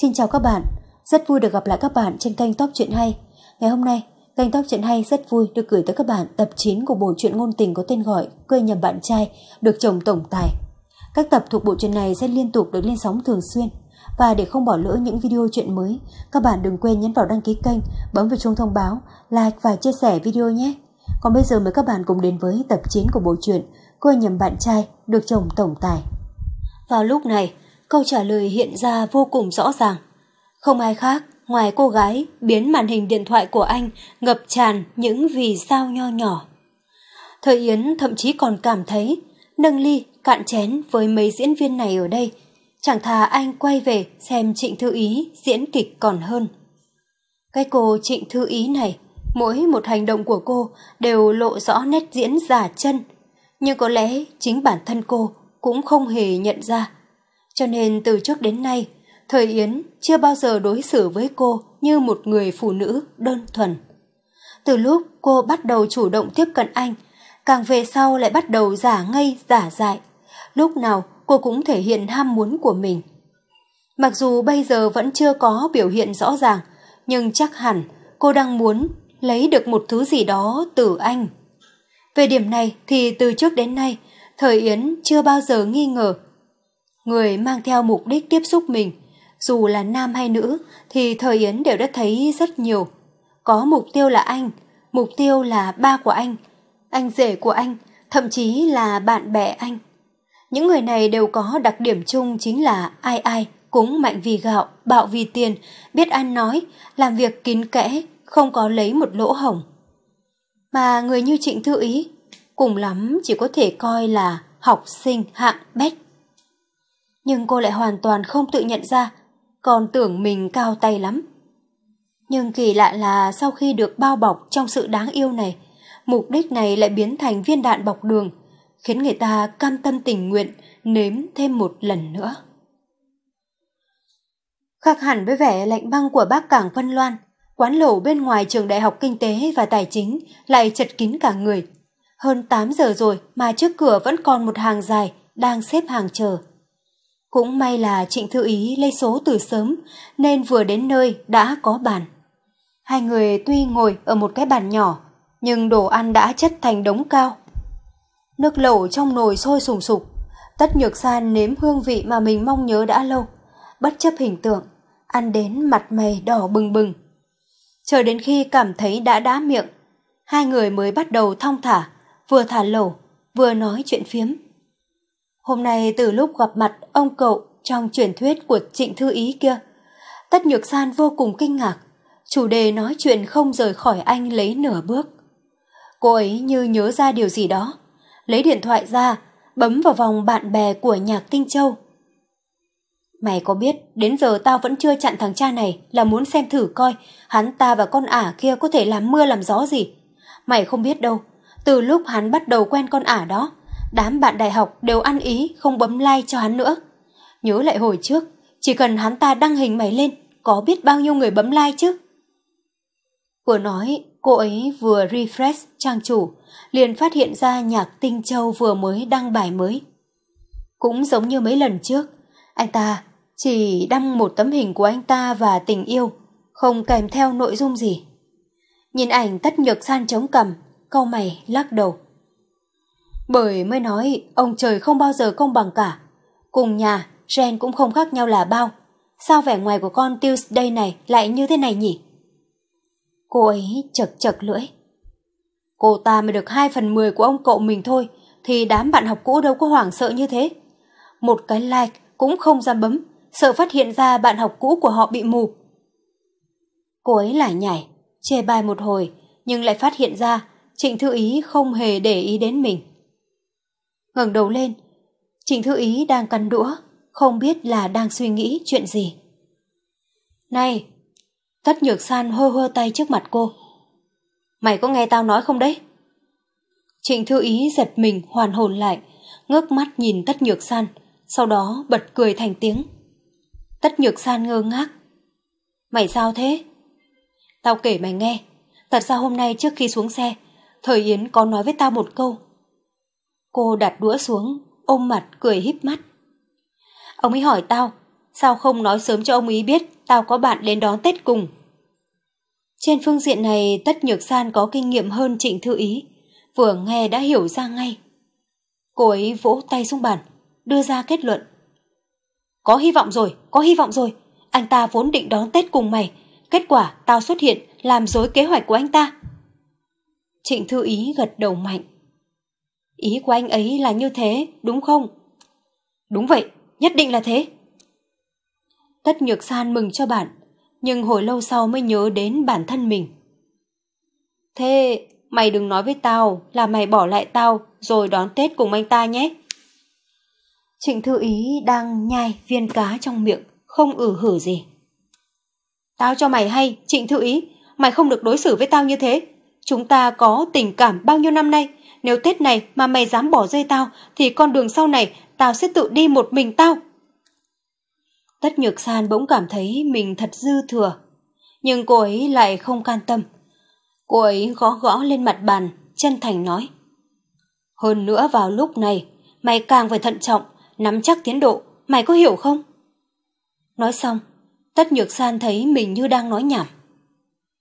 Xin chào các bạn, rất vui được gặp lại các bạn trên kênh Top Chuyện Hay. Ngày hôm nay, kênh Top Chuyện Hay rất vui được gửi tới các bạn tập 9 của bộ truyện ngôn tình có tên gọi Quê nhầm bạn trai, được chồng tổng tài. Các tập thuộc bộ truyện này sẽ liên tục được lên sóng thường xuyên. Và để không bỏ lỡ những video chuyện mới, các bạn đừng quên nhấn vào đăng ký kênh, bấm vào chuông thông báo, like và chia sẻ video nhé. Còn bây giờ mời các bạn cùng đến với tập 9 của bộ truyện Quê nhầm bạn trai, được chồng tổng tài. Vào lúc này, câu trả lời hiện ra vô cùng rõ ràng. Không ai khác, ngoài cô gái, biến màn hình điện thoại của anh ngập tràn những vì sao nho nhỏ. Thời Yến thậm chí còn cảm thấy nâng ly, cạn chén với mấy diễn viên này ở đây. Chẳng thà anh quay về xem Trịnh Thư Ý diễn kịch còn hơn. Cái cô Trịnh Thư Ý này, mỗi một hành động của cô đều lộ rõ nét diễn giả chân. Nhưng có lẽ chính bản thân cô cũng không hề nhận ra cho nên từ trước đến nay, Thời Yến chưa bao giờ đối xử với cô như một người phụ nữ đơn thuần. Từ lúc cô bắt đầu chủ động tiếp cận anh, càng về sau lại bắt đầu giả ngây giả dại. Lúc nào cô cũng thể hiện ham muốn của mình. Mặc dù bây giờ vẫn chưa có biểu hiện rõ ràng, nhưng chắc hẳn cô đang muốn lấy được một thứ gì đó từ anh. Về điểm này thì từ trước đến nay, Thời Yến chưa bao giờ nghi ngờ người mang theo mục đích tiếp xúc mình, dù là nam hay nữ thì thời Yến đều đã thấy rất nhiều. Có mục tiêu là anh, mục tiêu là ba của anh, anh rể của anh, thậm chí là bạn bè anh. Những người này đều có đặc điểm chung chính là ai ai cũng mạnh vì gạo, bạo vì tiền, biết ăn nói, làm việc kín kẽ, không có lấy một lỗ hổng. Mà người như Trịnh Thư Ý, cùng lắm chỉ có thể coi là học sinh hạng bét nhưng cô lại hoàn toàn không tự nhận ra, còn tưởng mình cao tay lắm. Nhưng kỳ lạ là sau khi được bao bọc trong sự đáng yêu này, mục đích này lại biến thành viên đạn bọc đường, khiến người ta cam tâm tình nguyện nếm thêm một lần nữa. Khác hẳn với vẻ lạnh băng của bác Cảng Vân Loan, quán lẩu bên ngoài trường đại học kinh tế và tài chính lại chật kín cả người. Hơn tám giờ rồi mà trước cửa vẫn còn một hàng dài đang xếp hàng chờ. Cũng may là Trịnh Thư Ý lấy số từ sớm, nên vừa đến nơi đã có bàn. Hai người tuy ngồi ở một cái bàn nhỏ, nhưng đồ ăn đã chất thành đống cao. Nước lẩu trong nồi sôi sùng sục, tất nhược san nếm hương vị mà mình mong nhớ đã lâu, bất chấp hình tượng, ăn đến mặt mày đỏ bừng bừng. Chờ đến khi cảm thấy đã đã miệng, hai người mới bắt đầu thong thả, vừa thả lẩu, vừa nói chuyện phiếm. Hôm nay từ lúc gặp mặt ông cậu trong truyền thuyết của trịnh thư ý kia, Tất Nhược San vô cùng kinh ngạc, chủ đề nói chuyện không rời khỏi anh lấy nửa bước. Cô ấy như nhớ ra điều gì đó, lấy điện thoại ra, bấm vào vòng bạn bè của Nhạc Tinh Châu. Mày có biết, đến giờ tao vẫn chưa chặn thằng cha này là muốn xem thử coi hắn ta và con ả kia có thể làm mưa làm gió gì. Mày không biết đâu, từ lúc hắn bắt đầu quen con ả đó, đám bạn đại học đều ăn ý không bấm like cho hắn nữa. Nhớ lại hồi trước, chỉ cần hắn ta đăng hình mày lên, có biết bao nhiêu người bấm like chứ? Vừa nói, cô ấy vừa refresh trang chủ, liền phát hiện ra nhạc Tinh Châu vừa mới đăng bài mới. Cũng giống như mấy lần trước, anh ta chỉ đăng một tấm hình của anh ta và tình yêu, không kèm theo nội dung gì. Nhìn ảnh tất nhược san chống cằm, câu mày lắc đầu. Bởi mới nói ông trời không bao giờ công bằng cả. Cùng nhà, gen cũng không khác nhau là bao. Sao vẻ ngoài của con đây này lại như thế này nhỉ? Cô ấy chật chật lưỡi. Cô ta mới được 2 phần 10 của ông cậu mình thôi thì đám bạn học cũ đâu có hoảng sợ như thế. Một cái like cũng không dám bấm, sợ phát hiện ra bạn học cũ của họ bị mù. Cô ấy lại nhảy, chê bai một hồi nhưng lại phát hiện ra Trịnh Thư Ý không hề để ý đến mình ngẩng đầu lên. Trịnh Thư Ý đang cắn đũa, không biết là đang suy nghĩ chuyện gì. Này! Tất nhược san hơ hơ tay trước mặt cô. Mày có nghe tao nói không đấy? Trịnh Thư Ý giật mình hoàn hồn lại, ngước mắt nhìn Tất Nhược San, sau đó bật cười thành tiếng. Tất Nhược San ngơ ngác. Mày sao thế? Tao kể mày nghe, thật ra hôm nay trước khi xuống xe, Thời Yến có nói với tao một câu Cô đặt đũa xuống, ôm mặt cười híp mắt. Ông ấy hỏi tao, sao không nói sớm cho ông ấy biết tao có bạn đến đón Tết cùng. Trên phương diện này Tất Nhược San có kinh nghiệm hơn Trịnh Thư Ý, vừa nghe đã hiểu ra ngay. Cô ấy vỗ tay xuống bàn, đưa ra kết luận. Có hy vọng rồi, có hy vọng rồi, anh ta vốn định đón Tết cùng mày, kết quả tao xuất hiện làm dối kế hoạch của anh ta. Trịnh Thư Ý gật đầu mạnh. Ý của anh ấy là như thế, đúng không? Đúng vậy, nhất định là thế. Tất Nhược San mừng cho bạn, nhưng hồi lâu sau mới nhớ đến bản thân mình. Thế mày đừng nói với tao là mày bỏ lại tao rồi đón Tết cùng anh ta nhé. Trịnh Thư Ý đang nhai viên cá trong miệng, không ử hử gì. Tao cho mày hay, Trịnh Thư Ý, mày không được đối xử với tao như thế. Chúng ta có tình cảm bao nhiêu năm nay, nếu Tết này mà mày dám bỏ rơi tao, thì con đường sau này tao sẽ tự đi một mình tao. Tất nhược san bỗng cảm thấy mình thật dư thừa. Nhưng cô ấy lại không can tâm. Cô ấy gõ gõ lên mặt bàn, chân thành nói. Hơn nữa vào lúc này, mày càng phải thận trọng, nắm chắc tiến độ, mày có hiểu không? Nói xong, tất nhược san thấy mình như đang nói nhảm.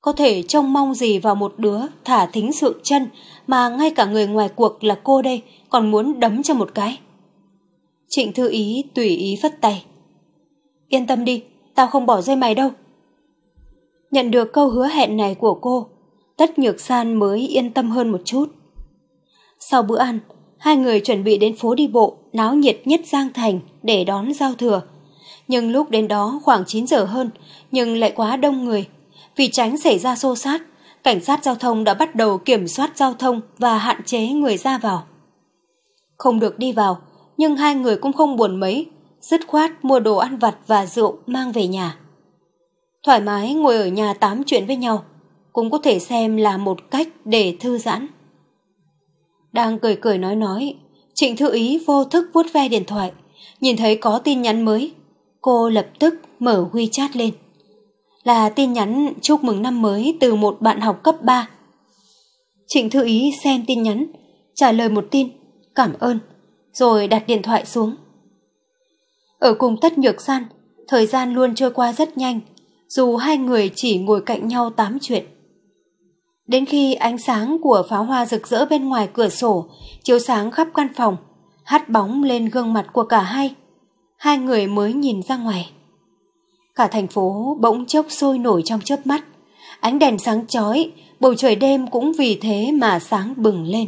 Có thể trông mong gì vào một đứa thả thính sự chân mà ngay cả người ngoài cuộc là cô đây còn muốn đấm cho một cái. Trịnh thư ý tùy ý phất tay. Yên tâm đi, tao không bỏ rơi mày đâu. Nhận được câu hứa hẹn này của cô, Tất Nhược San mới yên tâm hơn một chút. Sau bữa ăn, hai người chuẩn bị đến phố đi bộ náo nhiệt nhất Giang Thành để đón giao thừa. Nhưng lúc đến đó khoảng 9 giờ hơn, nhưng lại quá đông người, vì tránh xảy ra xô xát, cảnh sát giao thông đã bắt đầu kiểm soát giao thông và hạn chế người ra vào. Không được đi vào, nhưng hai người cũng không buồn mấy, dứt khoát mua đồ ăn vặt và rượu mang về nhà. Thoải mái ngồi ở nhà tám chuyện với nhau, cũng có thể xem là một cách để thư giãn. Đang cười cười nói nói, Trịnh Thư Ý vô thức vuốt ve điện thoại, nhìn thấy có tin nhắn mới. Cô lập tức mở WeChat lên là tin nhắn chúc mừng năm mới từ một bạn học cấp 3. Trịnh Thư Ý xem tin nhắn, trả lời một tin, cảm ơn, rồi đặt điện thoại xuống. Ở cùng tất nhược san, thời gian luôn trôi qua rất nhanh, dù hai người chỉ ngồi cạnh nhau tám chuyện. Đến khi ánh sáng của pháo hoa rực rỡ bên ngoài cửa sổ chiếu sáng khắp căn phòng, hắt bóng lên gương mặt của cả hai, hai người mới nhìn ra ngoài. Cả thành phố bỗng chốc sôi nổi trong chớp mắt. Ánh đèn sáng chói, bầu trời đêm cũng vì thế mà sáng bừng lên.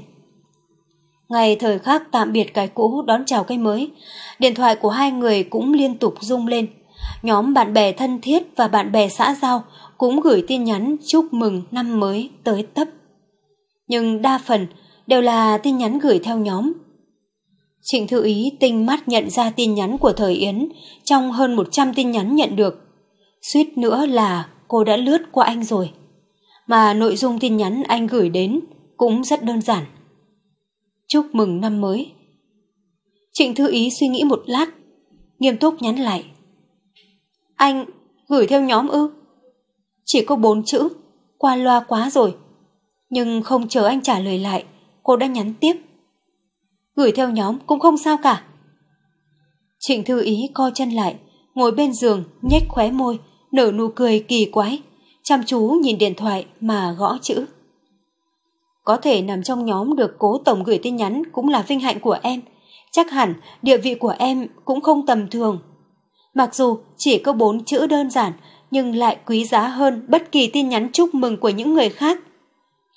Ngày thời khắc tạm biệt cái cũ đón chào cái mới, điện thoại của hai người cũng liên tục rung lên. Nhóm bạn bè thân thiết và bạn bè xã giao cũng gửi tin nhắn chúc mừng năm mới tới tấp. Nhưng đa phần đều là tin nhắn gửi theo nhóm Trịnh Thư Ý tinh mắt nhận ra tin nhắn của Thời Yến trong hơn 100 tin nhắn nhận được. Suýt nữa là cô đã lướt qua anh rồi. Mà nội dung tin nhắn anh gửi đến cũng rất đơn giản. Chúc mừng năm mới. Trịnh Thư Ý suy nghĩ một lát, nghiêm túc nhắn lại. Anh gửi theo nhóm ư? Chỉ có bốn chữ, qua loa quá rồi. Nhưng không chờ anh trả lời lại, cô đã nhắn tiếp gửi theo nhóm cũng không sao cả. Trịnh Thư Ý co chân lại, ngồi bên giường, nhếch khóe môi, nở nụ cười kỳ quái, chăm chú nhìn điện thoại mà gõ chữ. Có thể nằm trong nhóm được cố tổng gửi tin nhắn cũng là vinh hạnh của em, chắc hẳn địa vị của em cũng không tầm thường. Mặc dù chỉ có bốn chữ đơn giản nhưng lại quý giá hơn bất kỳ tin nhắn chúc mừng của những người khác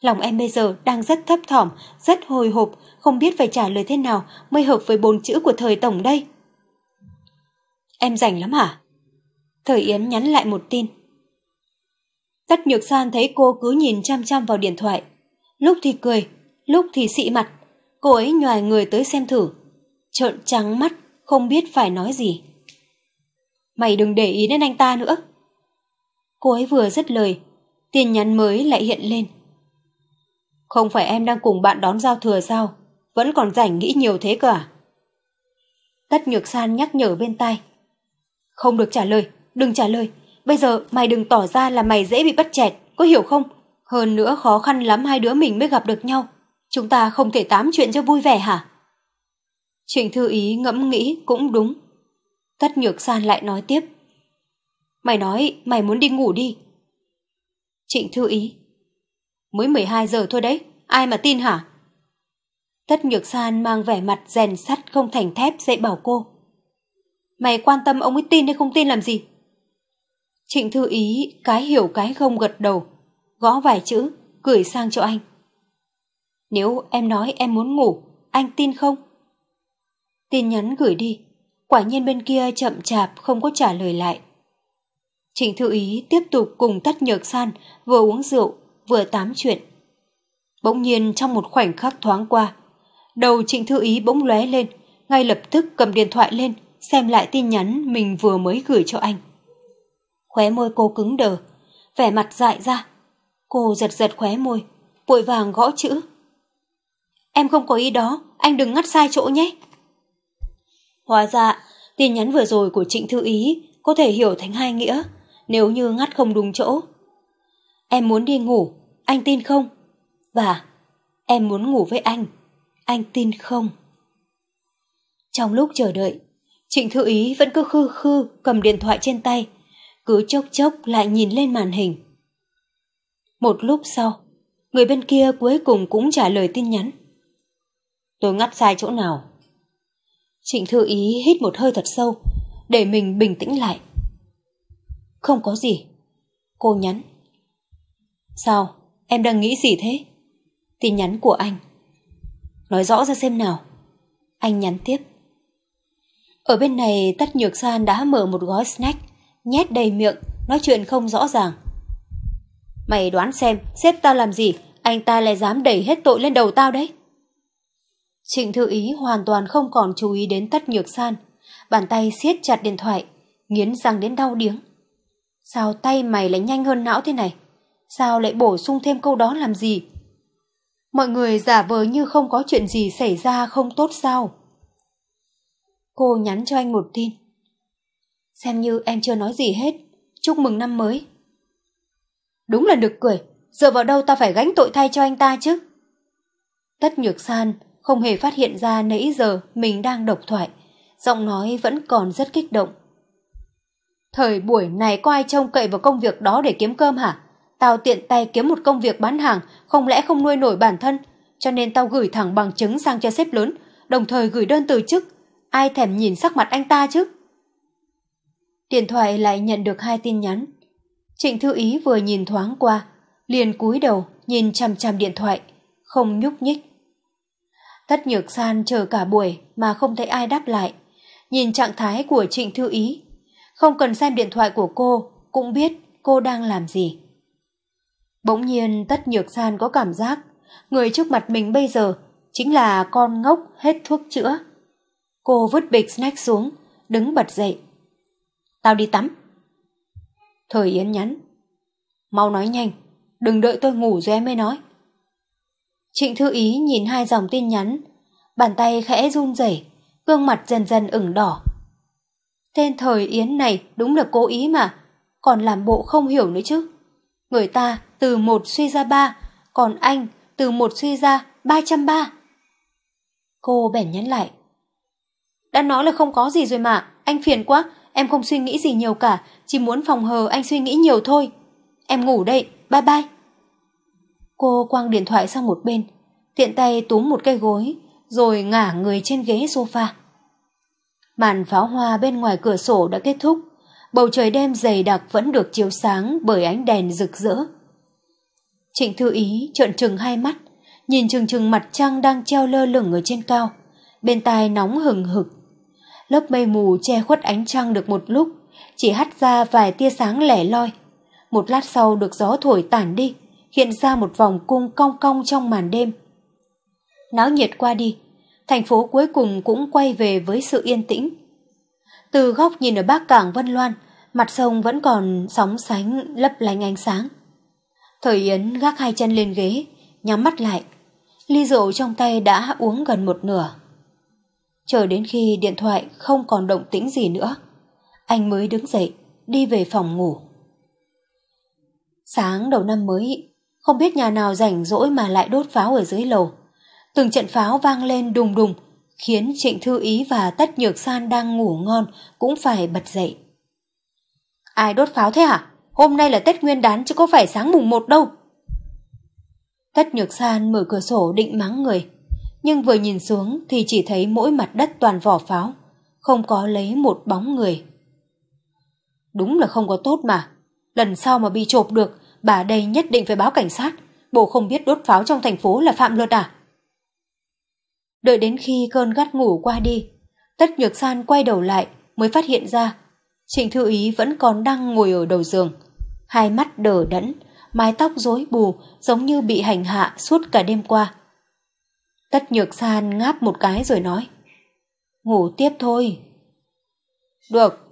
Lòng em bây giờ đang rất thấp thỏm, rất hồi hộp, không biết phải trả lời thế nào mới hợp với bốn chữ của thời tổng đây. Em rảnh lắm hả? Thời Yến nhắn lại một tin. Tất Nhược San thấy cô cứ nhìn chăm chăm vào điện thoại. Lúc thì cười, lúc thì xị mặt. Cô ấy nhòi người tới xem thử. Trợn trắng mắt, không biết phải nói gì. Mày đừng để ý đến anh ta nữa. Cô ấy vừa dứt lời, tin nhắn mới lại hiện lên. Không phải em đang cùng bạn đón giao thừa sao? Vẫn còn rảnh nghĩ nhiều thế cả. À? Tất Nhược San nhắc nhở bên tai. Không được trả lời, đừng trả lời. Bây giờ mày đừng tỏ ra là mày dễ bị bắt chẹt, có hiểu không? Hơn nữa khó khăn lắm hai đứa mình mới gặp được nhau. Chúng ta không thể tám chuyện cho vui vẻ hả? Trịnh Thư Ý ngẫm nghĩ cũng đúng. Tất Nhược San lại nói tiếp. Mày nói mày muốn đi ngủ đi. Trịnh Thư Ý Mới 12 giờ thôi đấy, ai mà tin hả? Tất Nhược San mang vẻ mặt rèn sắt không thành thép dạy bảo cô. Mày quan tâm ông ấy tin hay không tin làm gì? Trịnh Thư Ý cái hiểu cái không gật đầu, gõ vài chữ, gửi sang cho anh. Nếu em nói em muốn ngủ, anh tin không? Tin nhắn gửi đi, quả nhiên bên kia chậm chạp không có trả lời lại. Trịnh Thư Ý tiếp tục cùng Tất Nhược San vừa uống rượu vừa tám chuyện. Bỗng nhiên trong một khoảnh khắc thoáng qua, đầu Trịnh Thư Ý bỗng lóe lên, ngay lập tức cầm điện thoại lên, xem lại tin nhắn mình vừa mới gửi cho anh. Khóe môi cô cứng đờ, vẻ mặt dại ra. Cô giật giật khóe môi, vội vàng gõ chữ. Em không có ý đó, anh đừng ngắt sai chỗ nhé. Hóa ra, tin nhắn vừa rồi của Trịnh Thư Ý có thể hiểu thành hai nghĩa. Nếu như ngắt không đúng chỗ, Em muốn đi ngủ, anh tin không? Và em muốn ngủ với anh, anh tin không? Trong lúc chờ đợi, Trịnh Thư Ý vẫn cứ khư khư cầm điện thoại trên tay, cứ chốc chốc lại nhìn lên màn hình. Một lúc sau, người bên kia cuối cùng cũng trả lời tin nhắn. Tôi ngắt sai chỗ nào? Trịnh Thư Ý hít một hơi thật sâu, để mình bình tĩnh lại. Không có gì. Cô nhắn. Sao? Em đang nghĩ gì thế? Tin nhắn của anh. Nói rõ ra xem nào. Anh nhắn tiếp. Ở bên này tắt nhược san đã mở một gói snack, nhét đầy miệng, nói chuyện không rõ ràng. Mày đoán xem, xếp ta làm gì, anh ta lại dám đẩy hết tội lên đầu tao đấy. Trịnh Thư Ý hoàn toàn không còn chú ý đến tất nhược san. Bàn tay siết chặt điện thoại, nghiến răng đến đau điếng. Sao tay mày lại nhanh hơn não thế này? sao lại bổ sung thêm câu đó làm gì? Mọi người giả vờ như không có chuyện gì xảy ra không tốt sao? Cô nhắn cho anh một tin. Xem như em chưa nói gì hết, chúc mừng năm mới. Đúng là được cười, dựa vào đâu ta phải gánh tội thay cho anh ta chứ? Tất nhược san không hề phát hiện ra nãy giờ mình đang độc thoại, giọng nói vẫn còn rất kích động. Thời buổi này có ai trông cậy vào công việc đó để kiếm cơm hả? Tao tiện tay kiếm một công việc bán hàng, không lẽ không nuôi nổi bản thân, cho nên tao gửi thẳng bằng chứng sang cho sếp lớn, đồng thời gửi đơn từ chức. Ai thèm nhìn sắc mặt anh ta chứ? Điện thoại lại nhận được hai tin nhắn. Trịnh Thư Ý vừa nhìn thoáng qua, liền cúi đầu nhìn chằm chằm điện thoại, không nhúc nhích. Tất Nhược San chờ cả buổi mà không thấy ai đáp lại. Nhìn trạng thái của Trịnh Thư Ý, không cần xem điện thoại của cô cũng biết cô đang làm gì. Bỗng nhiên tất nhược san có cảm giác người trước mặt mình bây giờ chính là con ngốc hết thuốc chữa. Cô vứt bịch snack xuống, đứng bật dậy. Tao đi tắm. Thời Yến nhắn. Mau nói nhanh, đừng đợi tôi ngủ rồi em mới nói. Trịnh Thư Ý nhìn hai dòng tin nhắn, bàn tay khẽ run rẩy, gương mặt dần dần ửng đỏ. Tên Thời Yến này đúng là cố ý mà, còn làm bộ không hiểu nữa chứ. Người ta từ một suy ra ba, còn anh từ một suy ra ba trăm ba. Cô bèn nhắn lại. Đã nói là không có gì rồi mà, anh phiền quá, em không suy nghĩ gì nhiều cả, chỉ muốn phòng hờ anh suy nghĩ nhiều thôi. Em ngủ đây, bye bye. Cô quăng điện thoại sang một bên, tiện tay túm một cây gối, rồi ngả người trên ghế sofa. Màn pháo hoa bên ngoài cửa sổ đã kết thúc, bầu trời đêm dày đặc vẫn được chiếu sáng bởi ánh đèn rực rỡ. Trịnh Thư Ý trợn trừng hai mắt, nhìn trừng trừng mặt trăng đang treo lơ lửng ở trên cao, bên tai nóng hừng hực. Lớp mây mù che khuất ánh trăng được một lúc, chỉ hắt ra vài tia sáng lẻ loi. Một lát sau được gió thổi tản đi, hiện ra một vòng cung cong cong trong màn đêm. Náo nhiệt qua đi, thành phố cuối cùng cũng quay về với sự yên tĩnh. Từ góc nhìn ở bắc cảng Vân Loan, mặt sông vẫn còn sóng sánh lấp lánh ánh sáng. Thời Yến gác hai chân lên ghế, nhắm mắt lại. Ly rượu trong tay đã uống gần một nửa. Chờ đến khi điện thoại không còn động tĩnh gì nữa, anh mới đứng dậy, đi về phòng ngủ. Sáng đầu năm mới, không biết nhà nào rảnh rỗi mà lại đốt pháo ở dưới lầu. Từng trận pháo vang lên đùng đùng khiến Trịnh Thư Ý và Tất Nhược San đang ngủ ngon cũng phải bật dậy. Ai đốt pháo thế hả? Hôm nay là Tết Nguyên đán chứ có phải sáng mùng một đâu. Tất Nhược San mở cửa sổ định mắng người, nhưng vừa nhìn xuống thì chỉ thấy mỗi mặt đất toàn vỏ pháo, không có lấy một bóng người. Đúng là không có tốt mà, lần sau mà bị chộp được, bà đây nhất định phải báo cảnh sát, bộ không biết đốt pháo trong thành phố là phạm luật à? Đợi đến khi cơn gắt ngủ qua đi, Tất Nhược San quay đầu lại mới phát hiện ra Trịnh Thư Ý vẫn còn đang ngồi ở đầu giường. Hai mắt đờ đẫn, mái tóc rối bù giống như bị hành hạ suốt cả đêm qua. Tất Nhược San ngáp một cái rồi nói Ngủ tiếp thôi. Được.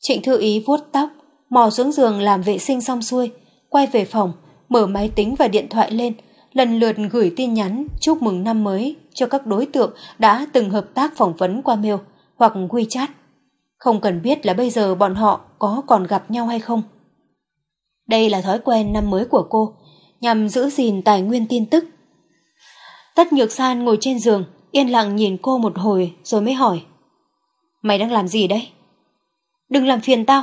Trịnh Thư Ý vuốt tóc, mò xuống giường làm vệ sinh xong xuôi, quay về phòng, mở máy tính và điện thoại lên lần lượt gửi tin nhắn chúc mừng năm mới cho các đối tượng đã từng hợp tác phỏng vấn qua mail hoặc WeChat. Không cần biết là bây giờ bọn họ có còn gặp nhau hay không. Đây là thói quen năm mới của cô, nhằm giữ gìn tài nguyên tin tức. Tất Nhược San ngồi trên giường, yên lặng nhìn cô một hồi rồi mới hỏi. Mày đang làm gì đấy? Đừng làm phiền tao.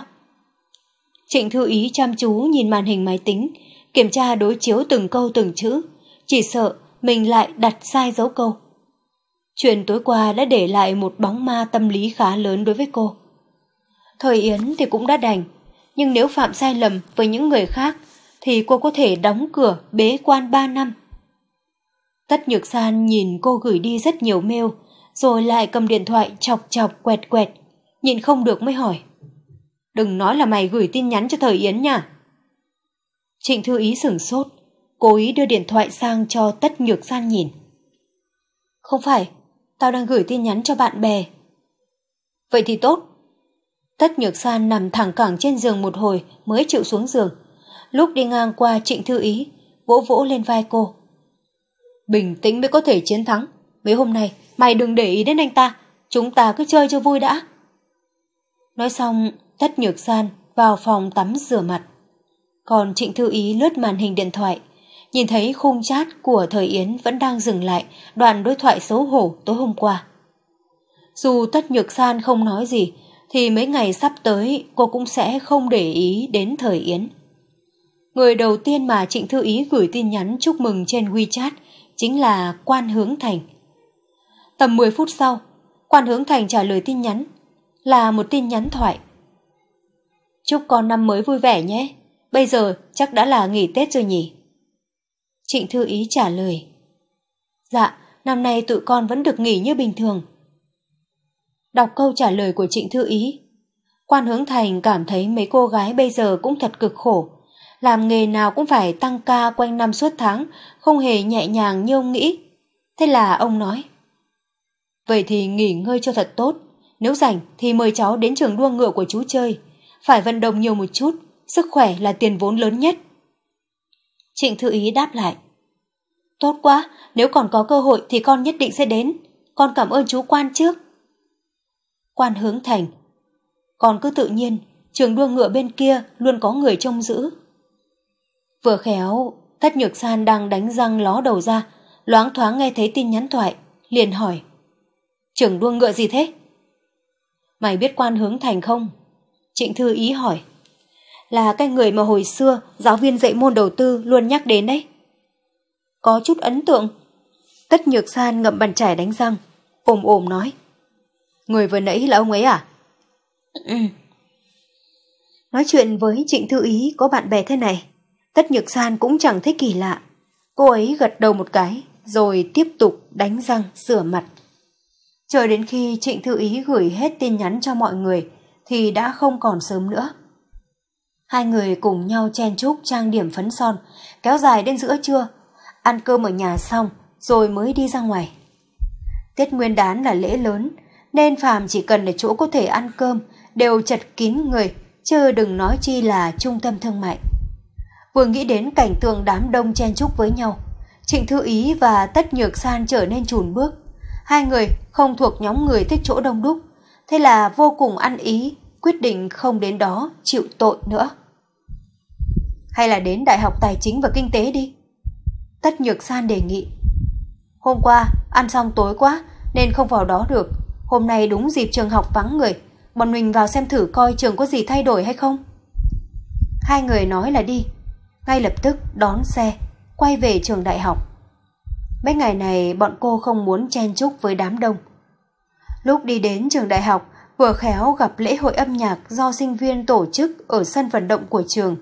Trịnh Thư Ý chăm chú nhìn màn hình máy tính, kiểm tra đối chiếu từng câu từng chữ chỉ sợ mình lại đặt sai dấu câu. Chuyện tối qua đã để lại một bóng ma tâm lý khá lớn đối với cô. Thời Yến thì cũng đã đành, nhưng nếu phạm sai lầm với những người khác thì cô có thể đóng cửa bế quan 3 năm. Tất Nhược San nhìn cô gửi đi rất nhiều mail, rồi lại cầm điện thoại chọc chọc quẹt quẹt, nhìn không được mới hỏi. Đừng nói là mày gửi tin nhắn cho Thời Yến nha. Trịnh Thư Ý sửng sốt, cố ý đưa điện thoại sang cho Tất Nhược San nhìn. Không phải, tao đang gửi tin nhắn cho bạn bè. Vậy thì tốt. Tất Nhược San nằm thẳng cẳng trên giường một hồi mới chịu xuống giường. Lúc đi ngang qua Trịnh Thư Ý, vỗ vỗ lên vai cô. Bình tĩnh mới có thể chiến thắng. Mấy hôm nay, mày đừng để ý đến anh ta. Chúng ta cứ chơi cho vui đã. Nói xong, Tất Nhược San vào phòng tắm rửa mặt. Còn Trịnh Thư Ý lướt màn hình điện thoại, nhìn thấy khung chat của thời Yến vẫn đang dừng lại, đoạn đối thoại xấu hổ tối hôm qua. Dù Tất Nhược San không nói gì, thì mấy ngày sắp tới cô cũng sẽ không để ý đến thời Yến. Người đầu tiên mà Trịnh Thư Ý gửi tin nhắn chúc mừng trên WeChat chính là Quan Hướng Thành. Tầm 10 phút sau, Quan Hướng Thành trả lời tin nhắn, là một tin nhắn thoại. Chúc con năm mới vui vẻ nhé, bây giờ chắc đã là nghỉ Tết rồi nhỉ? Trịnh Thư Ý trả lời. Dạ, năm nay tụi con vẫn được nghỉ như bình thường. Đọc câu trả lời của Trịnh Thư Ý, Quan Hướng Thành cảm thấy mấy cô gái bây giờ cũng thật cực khổ. Làm nghề nào cũng phải tăng ca quanh năm suốt tháng, không hề nhẹ nhàng như ông nghĩ. Thế là ông nói. Vậy thì nghỉ ngơi cho thật tốt. Nếu rảnh thì mời cháu đến trường đua ngựa của chú chơi. Phải vận động nhiều một chút, sức khỏe là tiền vốn lớn nhất. Trịnh Thư Ý đáp lại. Tốt quá, nếu còn có cơ hội thì con nhất định sẽ đến. Con cảm ơn chú quan trước. Quan hướng thành. Con cứ tự nhiên, trường đua ngựa bên kia luôn có người trông giữ. Vừa khéo, Thất Nhược San đang đánh răng ló đầu ra, loáng thoáng nghe thấy tin nhắn thoại, liền hỏi. Trường đua ngựa gì thế? Mày biết quan hướng thành không? Trịnh Thư Ý hỏi là cái người mà hồi xưa giáo viên dạy môn đầu tư luôn nhắc đến đấy. Có chút ấn tượng. Tất nhược san ngậm bàn chải đánh răng, ồm ồm nói. Người vừa nãy là ông ấy à? Ừ. Nói chuyện với Trịnh Thư Ý có bạn bè thế này, Tất Nhược San cũng chẳng thấy kỳ lạ. Cô ấy gật đầu một cái, rồi tiếp tục đánh răng sửa mặt. Chờ đến khi Trịnh Thư Ý gửi hết tin nhắn cho mọi người thì đã không còn sớm nữa. Hai người cùng nhau chen chúc trang điểm phấn son, kéo dài đến giữa trưa. Ăn cơm ở nhà xong, rồi mới đi ra ngoài. Tết Nguyên đán là lễ lớn, nên Phàm chỉ cần ở chỗ có thể ăn cơm, đều chật kín người, chứ đừng nói chi là trung tâm thương mại. Vừa nghĩ đến cảnh tượng đám đông chen chúc với nhau, Trịnh Thư Ý và Tất Nhược San trở nên chùn bước. Hai người không thuộc nhóm người thích chỗ đông đúc, thế là vô cùng ăn ý quyết định không đến đó chịu tội nữa. Hay là đến Đại học Tài chính và Kinh tế đi. Tất Nhược San đề nghị. Hôm qua, ăn xong tối quá nên không vào đó được. Hôm nay đúng dịp trường học vắng người, bọn mình vào xem thử coi trường có gì thay đổi hay không. Hai người nói là đi, ngay lập tức đón xe, quay về trường đại học. Mấy ngày này bọn cô không muốn chen chúc với đám đông. Lúc đi đến trường đại học, vừa khéo gặp lễ hội âm nhạc do sinh viên tổ chức ở sân vận động của trường.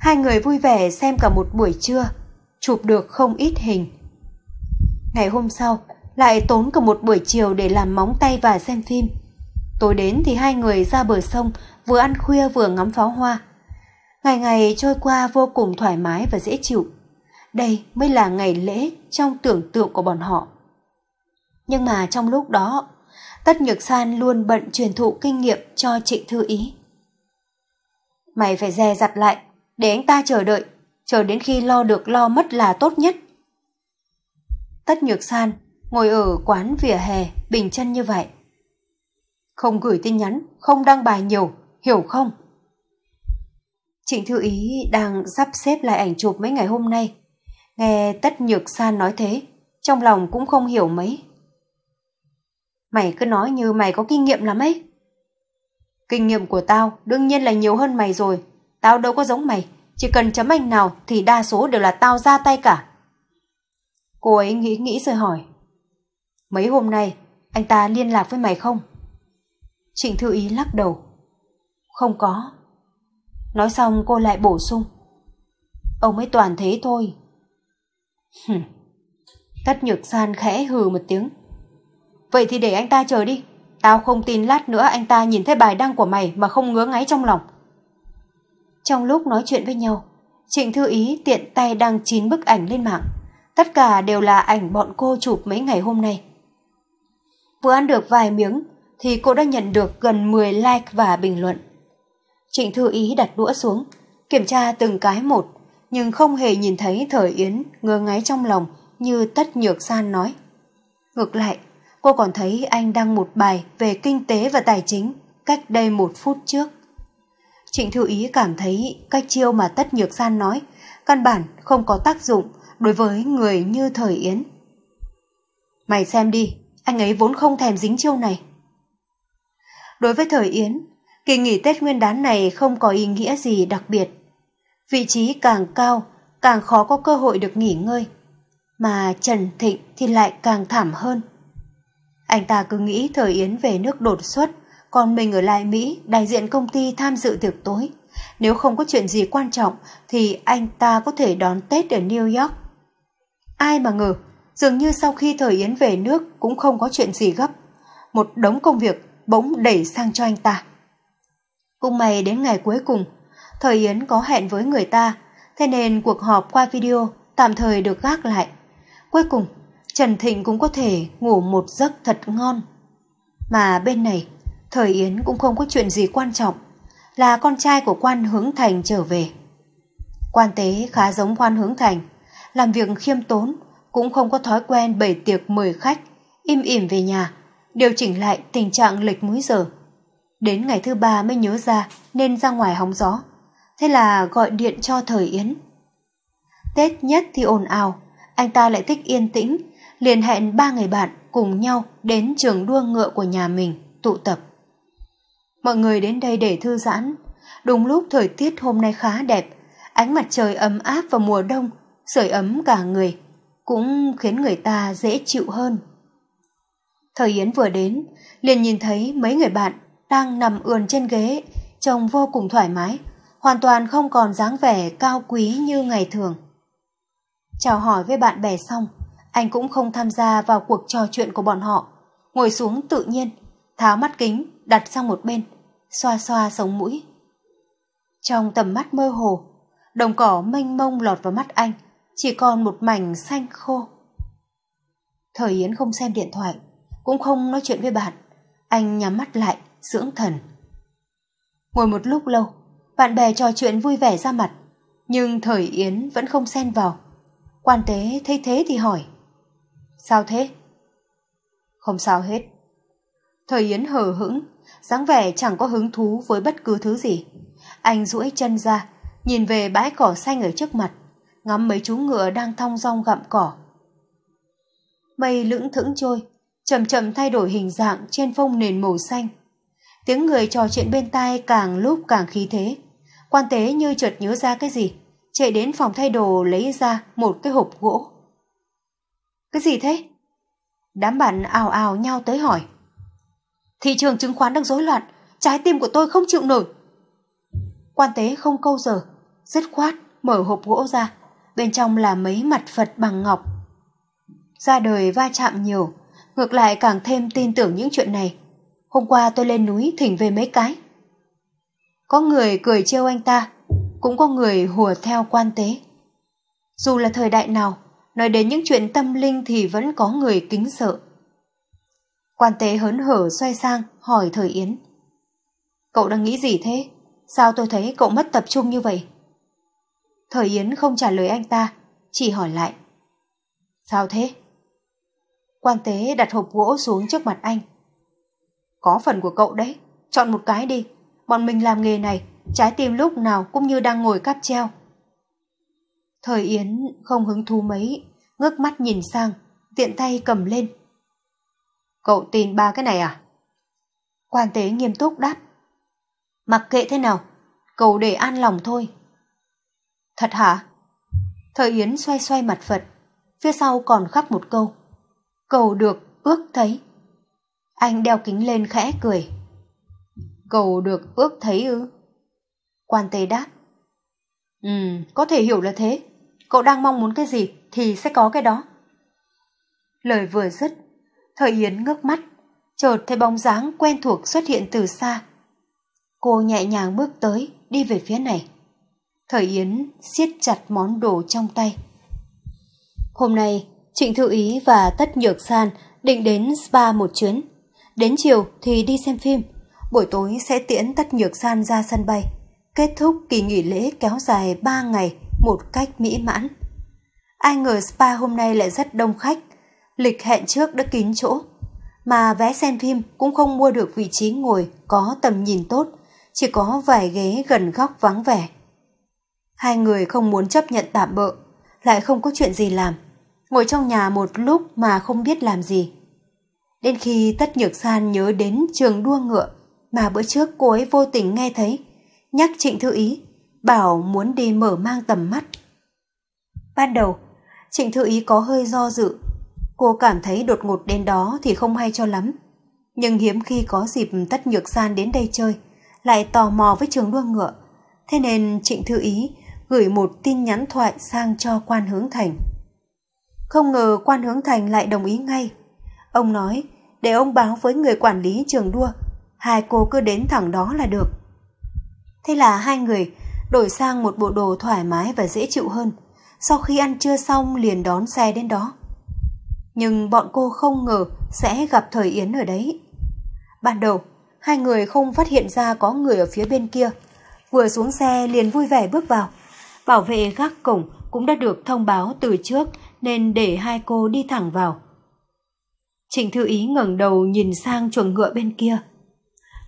Hai người vui vẻ xem cả một buổi trưa, chụp được không ít hình. Ngày hôm sau, lại tốn cả một buổi chiều để làm móng tay và xem phim. Tối đến thì hai người ra bờ sông, vừa ăn khuya vừa ngắm pháo hoa. Ngày ngày trôi qua vô cùng thoải mái và dễ chịu. Đây mới là ngày lễ trong tưởng tượng của bọn họ. Nhưng mà trong lúc đó Tất Nhược San luôn bận truyền thụ kinh nghiệm cho Trịnh Thư Ý. Mày phải dè dặt lại, để anh ta chờ đợi, chờ đến khi lo được lo mất là tốt nhất. Tất Nhược San ngồi ở quán vỉa hè bình chân như vậy. Không gửi tin nhắn, không đăng bài nhiều, hiểu không? Trịnh Thư Ý đang sắp xếp lại ảnh chụp mấy ngày hôm nay. Nghe Tất Nhược San nói thế, trong lòng cũng không hiểu mấy. Mày cứ nói như mày có kinh nghiệm lắm ấy. Kinh nghiệm của tao đương nhiên là nhiều hơn mày rồi. Tao đâu có giống mày. Chỉ cần chấm anh nào thì đa số đều là tao ra tay cả. Cô ấy nghĩ nghĩ rồi hỏi. Mấy hôm nay, anh ta liên lạc với mày không? Trịnh Thư Ý lắc đầu. Không có. Nói xong cô lại bổ sung. Ông ấy toàn thế thôi. Hừm. Tất nhược san khẽ hừ một tiếng Vậy thì để anh ta chờ đi. Tao không tin lát nữa anh ta nhìn thấy bài đăng của mày mà không ngứa ngáy trong lòng. Trong lúc nói chuyện với nhau, Trịnh Thư Ý tiện tay đăng chín bức ảnh lên mạng. Tất cả đều là ảnh bọn cô chụp mấy ngày hôm nay. Vừa ăn được vài miếng thì cô đã nhận được gần 10 like và bình luận. Trịnh Thư Ý đặt đũa xuống, kiểm tra từng cái một, nhưng không hề nhìn thấy Thời Yến ngơ ngáy trong lòng như Tất Nhược San nói. Ngược lại, Cô còn thấy anh đăng một bài về kinh tế và tài chính cách đây một phút trước. Trịnh Thư Ý cảm thấy cách chiêu mà Tất Nhược San nói căn bản không có tác dụng đối với người như Thời Yến. Mày xem đi, anh ấy vốn không thèm dính chiêu này. Đối với Thời Yến, kỳ nghỉ Tết Nguyên đán này không có ý nghĩa gì đặc biệt. Vị trí càng cao, càng khó có cơ hội được nghỉ ngơi. Mà Trần Thịnh thì lại càng thảm hơn. Anh ta cứ nghĩ Thời Yến về nước đột xuất, còn mình ở lại Mỹ đại diện công ty tham dự tiệc tối. Nếu không có chuyện gì quan trọng thì anh ta có thể đón Tết ở New York. Ai mà ngờ, dường như sau khi Thời Yến về nước cũng không có chuyện gì gấp. Một đống công việc bỗng đẩy sang cho anh ta. Cũng may đến ngày cuối cùng, Thời Yến có hẹn với người ta, thế nên cuộc họp qua video tạm thời được gác lại. Cuối cùng, Trần Thịnh cũng có thể ngủ một giấc thật ngon. Mà bên này, Thời Yến cũng không có chuyện gì quan trọng, là con trai của quan hướng thành trở về. Quan tế khá giống quan hướng thành, làm việc khiêm tốn, cũng không có thói quen bày tiệc mời khách, im ỉm về nhà, điều chỉnh lại tình trạng lệch múi giờ. Đến ngày thứ ba mới nhớ ra nên ra ngoài hóng gió, thế là gọi điện cho Thời Yến. Tết nhất thì ồn ào, anh ta lại thích yên tĩnh liền hẹn ba người bạn cùng nhau đến trường đua ngựa của nhà mình tụ tập. Mọi người đến đây để thư giãn. Đúng lúc thời tiết hôm nay khá đẹp, ánh mặt trời ấm áp vào mùa đông, sưởi ấm cả người, cũng khiến người ta dễ chịu hơn. Thời Yến vừa đến, liền nhìn thấy mấy người bạn đang nằm ườn trên ghế, trông vô cùng thoải mái, hoàn toàn không còn dáng vẻ cao quý như ngày thường. Chào hỏi với bạn bè xong, anh cũng không tham gia vào cuộc trò chuyện của bọn họ. Ngồi xuống tự nhiên, tháo mắt kính, đặt sang một bên, xoa xoa sống mũi. Trong tầm mắt mơ hồ, đồng cỏ mênh mông lọt vào mắt anh, chỉ còn một mảnh xanh khô. Thời Yến không xem điện thoại, cũng không nói chuyện với bạn. Anh nhắm mắt lại, dưỡng thần. Ngồi một lúc lâu, bạn bè trò chuyện vui vẻ ra mặt, nhưng Thời Yến vẫn không xen vào. Quan tế thấy thế thì hỏi sao thế không sao hết thời yến hờ hững dáng vẻ chẳng có hứng thú với bất cứ thứ gì anh duỗi chân ra nhìn về bãi cỏ xanh ở trước mặt ngắm mấy chú ngựa đang thong dong gặm cỏ mây lững thững trôi chậm chậm thay đổi hình dạng trên phông nền màu xanh tiếng người trò chuyện bên tai càng lúc càng khí thế quan tế như chợt nhớ ra cái gì chạy đến phòng thay đồ lấy ra một cái hộp gỗ cái gì thế? Đám bạn ào ào nhau tới hỏi. Thị trường chứng khoán đang rối loạn, trái tim của tôi không chịu nổi. Quan tế không câu giờ, dứt khoát mở hộp gỗ ra, bên trong là mấy mặt Phật bằng ngọc. Ra đời va chạm nhiều, ngược lại càng thêm tin tưởng những chuyện này. Hôm qua tôi lên núi thỉnh về mấy cái. Có người cười trêu anh ta, cũng có người hùa theo quan tế. Dù là thời đại nào, nói đến những chuyện tâm linh thì vẫn có người kính sợ. Quan tế hớn hở xoay sang, hỏi Thời Yến. Cậu đang nghĩ gì thế? Sao tôi thấy cậu mất tập trung như vậy? Thời Yến không trả lời anh ta, chỉ hỏi lại. Sao thế? Quan tế đặt hộp gỗ xuống trước mặt anh. Có phần của cậu đấy, chọn một cái đi. Bọn mình làm nghề này, trái tim lúc nào cũng như đang ngồi cáp treo. Thời Yến không hứng thú mấy, ngước mắt nhìn sang, tiện tay cầm lên. Cậu tin ba cái này à? Quan tế nghiêm túc đáp. Mặc kệ thế nào, cậu để an lòng thôi. Thật hả? Thời Yến xoay xoay mặt Phật, phía sau còn khắc một câu. Cầu được ước thấy. Anh đeo kính lên khẽ cười. Cầu được ước thấy ư? Quan tế đáp. Ừ, có thể hiểu là thế cậu đang mong muốn cái gì thì sẽ có cái đó lời vừa dứt thời yến ngước mắt chợt thấy bóng dáng quen thuộc xuất hiện từ xa cô nhẹ nhàng bước tới đi về phía này thời yến siết chặt món đồ trong tay hôm nay trịnh thư ý và tất nhược san định đến spa một chuyến đến chiều thì đi xem phim buổi tối sẽ tiễn tất nhược san ra sân bay kết thúc kỳ nghỉ lễ kéo dài ba ngày một cách mỹ mãn. Ai ngờ spa hôm nay lại rất đông khách, lịch hẹn trước đã kín chỗ, mà vé xem phim cũng không mua được vị trí ngồi có tầm nhìn tốt, chỉ có vài ghế gần góc vắng vẻ. Hai người không muốn chấp nhận tạm bợ, lại không có chuyện gì làm, ngồi trong nhà một lúc mà không biết làm gì. Đến khi Tất Nhược San nhớ đến trường đua ngựa mà bữa trước cô ấy vô tình nghe thấy, nhắc Trịnh Thư Ý bảo muốn đi mở mang tầm mắt. Ban đầu, Trịnh Thư Ý có hơi do dự, cô cảm thấy đột ngột đến đó thì không hay cho lắm. Nhưng hiếm khi có dịp tất nhược san đến đây chơi, lại tò mò với trường đua ngựa. Thế nên Trịnh Thư Ý gửi một tin nhắn thoại sang cho quan hướng thành. Không ngờ quan hướng thành lại đồng ý ngay. Ông nói, để ông báo với người quản lý trường đua, hai cô cứ đến thẳng đó là được. Thế là hai người đổi sang một bộ đồ thoải mái và dễ chịu hơn. Sau khi ăn trưa xong liền đón xe đến đó. Nhưng bọn cô không ngờ sẽ gặp Thời Yến ở đấy. Ban đầu, hai người không phát hiện ra có người ở phía bên kia. Vừa xuống xe liền vui vẻ bước vào. Bảo vệ gác cổng cũng đã được thông báo từ trước nên để hai cô đi thẳng vào. Trình Thư Ý ngẩng đầu nhìn sang chuồng ngựa bên kia.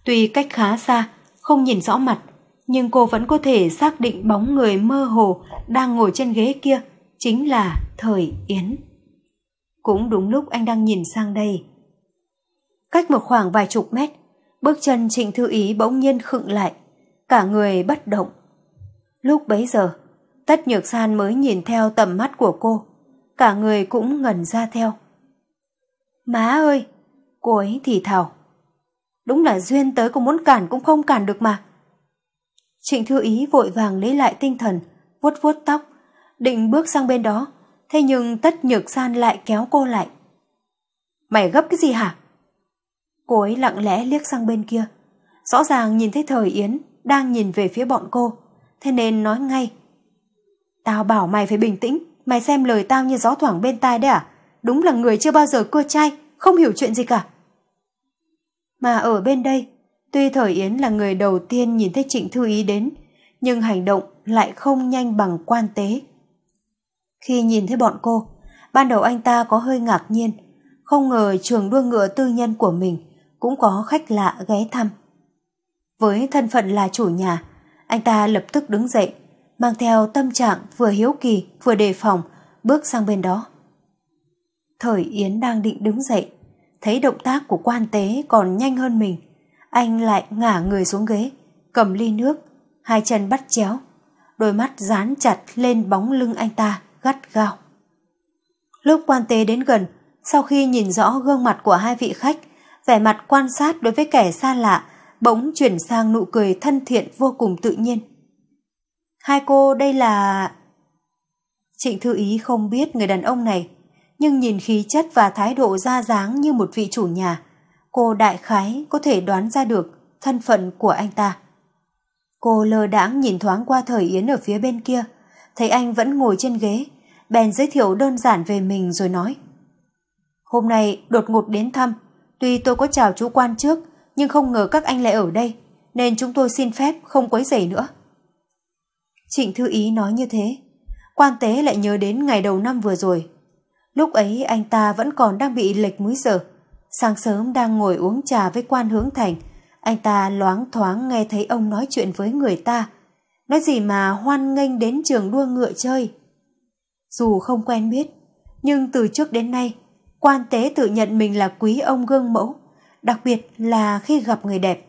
Tuy cách khá xa, không nhìn rõ mặt, nhưng cô vẫn có thể xác định bóng người mơ hồ đang ngồi trên ghế kia chính là Thời Yến. Cũng đúng lúc anh đang nhìn sang đây. Cách một khoảng vài chục mét, bước chân Trịnh Thư Ý bỗng nhiên khựng lại, cả người bất động. Lúc bấy giờ, Tất Nhược San mới nhìn theo tầm mắt của cô, cả người cũng ngần ra theo. Má ơi! Cô ấy thì thào. Đúng là duyên tới cô muốn cản cũng không cản được mà. Trịnh Thư Ý vội vàng lấy lại tinh thần, vuốt vuốt tóc, định bước sang bên đó, thế nhưng tất nhược san lại kéo cô lại. Mày gấp cái gì hả? Cô ấy lặng lẽ liếc sang bên kia, rõ ràng nhìn thấy thời Yến đang nhìn về phía bọn cô, thế nên nói ngay. Tao bảo mày phải bình tĩnh, mày xem lời tao như gió thoảng bên tai đấy à? Đúng là người chưa bao giờ cưa chay, không hiểu chuyện gì cả. Mà ở bên đây, Tuy Thời Yến là người đầu tiên nhìn thấy Trịnh Thư Ý đến, nhưng hành động lại không nhanh bằng quan tế. Khi nhìn thấy bọn cô, ban đầu anh ta có hơi ngạc nhiên, không ngờ trường đua ngựa tư nhân của mình cũng có khách lạ ghé thăm. Với thân phận là chủ nhà, anh ta lập tức đứng dậy, mang theo tâm trạng vừa hiếu kỳ vừa đề phòng, bước sang bên đó. Thời Yến đang định đứng dậy, thấy động tác của quan tế còn nhanh hơn mình, anh lại ngả người xuống ghế, cầm ly nước, hai chân bắt chéo, đôi mắt dán chặt lên bóng lưng anh ta gắt gao. Lúc quan tế đến gần, sau khi nhìn rõ gương mặt của hai vị khách, vẻ mặt quan sát đối với kẻ xa lạ bỗng chuyển sang nụ cười thân thiện vô cùng tự nhiên. Hai cô đây là... Trịnh Thư Ý không biết người đàn ông này, nhưng nhìn khí chất và thái độ ra dáng như một vị chủ nhà, cô đại khái có thể đoán ra được thân phận của anh ta. Cô lơ đãng nhìn thoáng qua thời Yến ở phía bên kia, thấy anh vẫn ngồi trên ghế, bèn giới thiệu đơn giản về mình rồi nói. Hôm nay đột ngột đến thăm, tuy tôi có chào chú quan trước, nhưng không ngờ các anh lại ở đây, nên chúng tôi xin phép không quấy rầy nữa. Trịnh Thư Ý nói như thế, quan tế lại nhớ đến ngày đầu năm vừa rồi. Lúc ấy anh ta vẫn còn đang bị lệch múi giờ, Sáng sớm đang ngồi uống trà với quan hướng thành, anh ta loáng thoáng nghe thấy ông nói chuyện với người ta. Nói gì mà hoan nghênh đến trường đua ngựa chơi. Dù không quen biết, nhưng từ trước đến nay, quan tế tự nhận mình là quý ông gương mẫu, đặc biệt là khi gặp người đẹp.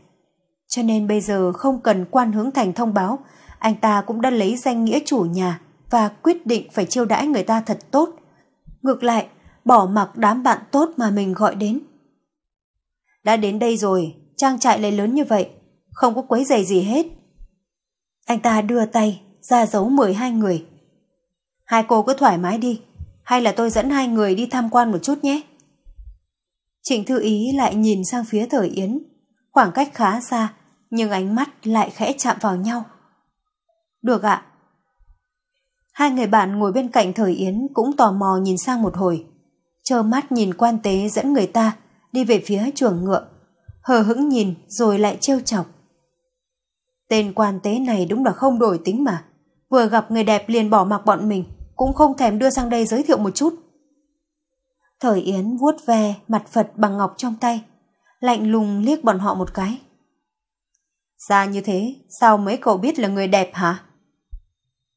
Cho nên bây giờ không cần quan hướng thành thông báo, anh ta cũng đã lấy danh nghĩa chủ nhà và quyết định phải chiêu đãi người ta thật tốt. Ngược lại, bỏ mặc đám bạn tốt mà mình gọi đến, đã đến đây rồi trang trại lại lớn như vậy không có quấy giày gì hết anh ta đưa tay ra giấu mười hai người hai cô cứ thoải mái đi hay là tôi dẫn hai người đi tham quan một chút nhé trịnh thư ý lại nhìn sang phía thời yến khoảng cách khá xa nhưng ánh mắt lại khẽ chạm vào nhau được ạ hai người bạn ngồi bên cạnh thời yến cũng tò mò nhìn sang một hồi trơ mắt nhìn quan tế dẫn người ta đi về phía chuồng ngựa, hờ hững nhìn rồi lại trêu chọc. Tên quan tế này đúng là không đổi tính mà, vừa gặp người đẹp liền bỏ mặc bọn mình, cũng không thèm đưa sang đây giới thiệu một chút. Thời Yến vuốt ve mặt Phật bằng ngọc trong tay, lạnh lùng liếc bọn họ một cái. Ra như thế, sao mấy cậu biết là người đẹp hả?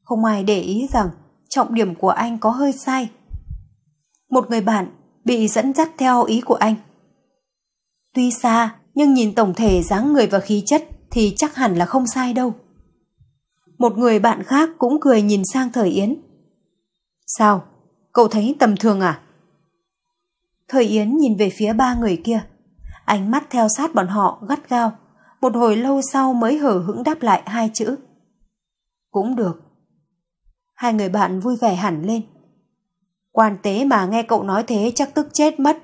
Không ai để ý rằng trọng điểm của anh có hơi sai. Một người bạn bị dẫn dắt theo ý của anh Tuy xa, nhưng nhìn tổng thể dáng người và khí chất thì chắc hẳn là không sai đâu. Một người bạn khác cũng cười nhìn sang Thời Yến. Sao? Cậu thấy tầm thường à? Thời Yến nhìn về phía ba người kia. Ánh mắt theo sát bọn họ gắt gao. Một hồi lâu sau mới hở hững đáp lại hai chữ. Cũng được. Hai người bạn vui vẻ hẳn lên. Quan tế mà nghe cậu nói thế chắc tức chết mất.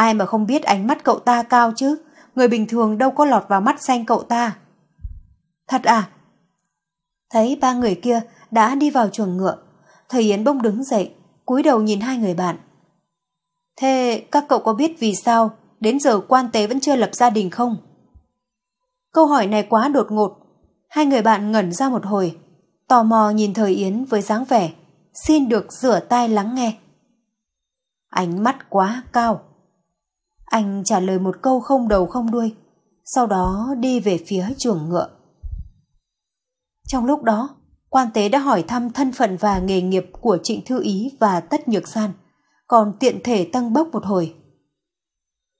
Ai mà không biết ánh mắt cậu ta cao chứ, người bình thường đâu có lọt vào mắt xanh cậu ta. Thật à? Thấy ba người kia đã đi vào chuồng ngựa, thầy Yến bông đứng dậy, cúi đầu nhìn hai người bạn. Thế các cậu có biết vì sao đến giờ quan tế vẫn chưa lập gia đình không? Câu hỏi này quá đột ngột, hai người bạn ngẩn ra một hồi, tò mò nhìn thời Yến với dáng vẻ, xin được rửa tay lắng nghe. Ánh mắt quá cao, anh trả lời một câu không đầu không đuôi, sau đó đi về phía chuồng ngựa. Trong lúc đó, quan tế đã hỏi thăm thân phận và nghề nghiệp của Trịnh Thư Ý và Tất Nhược San, còn tiện thể tăng bốc một hồi.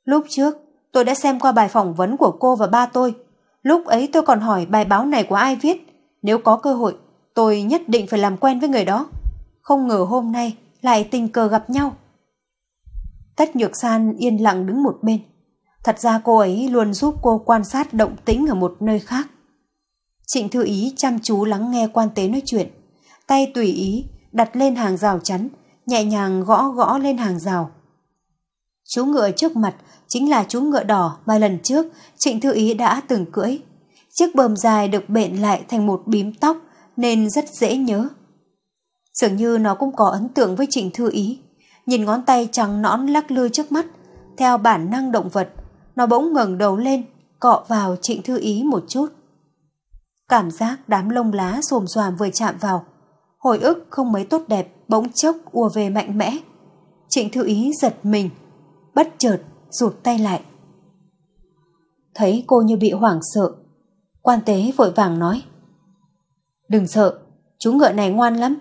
Lúc trước, tôi đã xem qua bài phỏng vấn của cô và ba tôi. Lúc ấy tôi còn hỏi bài báo này của ai viết. Nếu có cơ hội, tôi nhất định phải làm quen với người đó. Không ngờ hôm nay lại tình cờ gặp nhau tất Nhược San yên lặng đứng một bên. Thật ra cô ấy luôn giúp cô quan sát động tĩnh ở một nơi khác. Trịnh Thư Ý chăm chú lắng nghe quan tế nói chuyện. Tay tùy ý đặt lên hàng rào chắn, nhẹ nhàng gõ gõ lên hàng rào. Chú ngựa trước mặt chính là chú ngựa đỏ mà lần trước Trịnh Thư Ý đã từng cưỡi. Chiếc bờm dài được bện lại thành một bím tóc nên rất dễ nhớ. Dường như nó cũng có ấn tượng với Trịnh Thư Ý nhìn ngón tay trắng nõn lắc lư trước mắt, theo bản năng động vật, nó bỗng ngẩng đầu lên, cọ vào trịnh thư ý một chút. Cảm giác đám lông lá xồm xoàm vừa chạm vào, hồi ức không mấy tốt đẹp bỗng chốc ùa về mạnh mẽ. Trịnh thư ý giật mình, bất chợt rụt tay lại. Thấy cô như bị hoảng sợ, quan tế vội vàng nói. Đừng sợ, chú ngựa này ngoan lắm,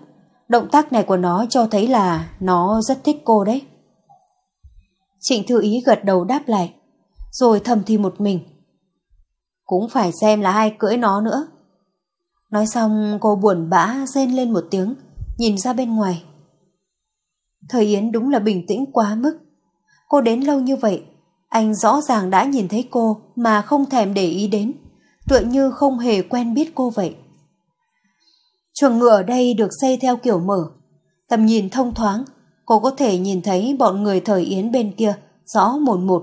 Động tác này của nó cho thấy là nó rất thích cô đấy. Trịnh Thư Ý gật đầu đáp lại, rồi thầm thì một mình. Cũng phải xem là ai cưỡi nó nữa. Nói xong cô buồn bã rên lên một tiếng, nhìn ra bên ngoài. Thời Yến đúng là bình tĩnh quá mức. Cô đến lâu như vậy, anh rõ ràng đã nhìn thấy cô mà không thèm để ý đến, tựa như không hề quen biết cô vậy. Chuồng ngựa ở đây được xây theo kiểu mở. Tầm nhìn thông thoáng, cô có thể nhìn thấy bọn người thời Yến bên kia rõ mồn một.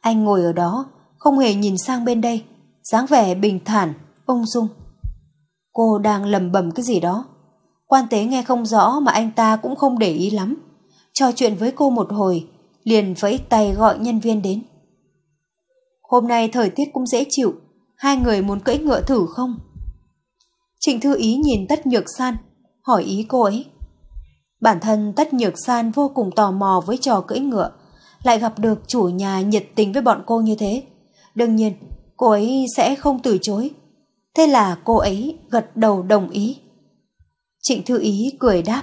Anh ngồi ở đó, không hề nhìn sang bên đây, dáng vẻ bình thản, ung dung. Cô đang lầm bầm cái gì đó. Quan tế nghe không rõ mà anh ta cũng không để ý lắm. Trò chuyện với cô một hồi, liền vẫy tay gọi nhân viên đến. Hôm nay thời tiết cũng dễ chịu, hai người muốn cưỡi ngựa thử không? Trịnh Thư Ý nhìn Tất Nhược San, hỏi ý cô ấy. Bản thân Tất Nhược San vô cùng tò mò với trò cưỡi ngựa, lại gặp được chủ nhà nhiệt tình với bọn cô như thế. Đương nhiên, cô ấy sẽ không từ chối. Thế là cô ấy gật đầu đồng ý. Trịnh Thư Ý cười đáp.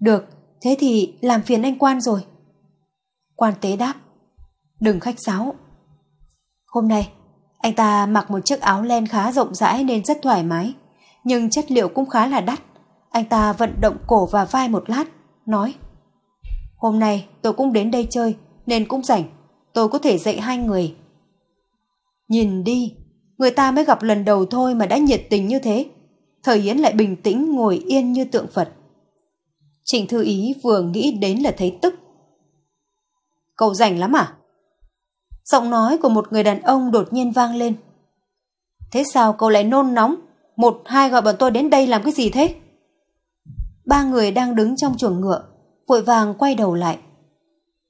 Được, thế thì làm phiền anh quan rồi. Quan tế đáp. Đừng khách sáo. Hôm nay, anh ta mặc một chiếc áo len khá rộng rãi nên rất thoải mái, nhưng chất liệu cũng khá là đắt. Anh ta vận động cổ và vai một lát, nói Hôm nay tôi cũng đến đây chơi nên cũng rảnh, tôi có thể dạy hai người. Nhìn đi, người ta mới gặp lần đầu thôi mà đã nhiệt tình như thế. Thời Yến lại bình tĩnh ngồi yên như tượng Phật. Trịnh Thư Ý vừa nghĩ đến là thấy tức. Cậu rảnh lắm à? giọng nói của một người đàn ông đột nhiên vang lên. Thế sao cậu lại nôn nóng? Một, hai gọi bọn tôi đến đây làm cái gì thế? Ba người đang đứng trong chuồng ngựa, vội vàng quay đầu lại.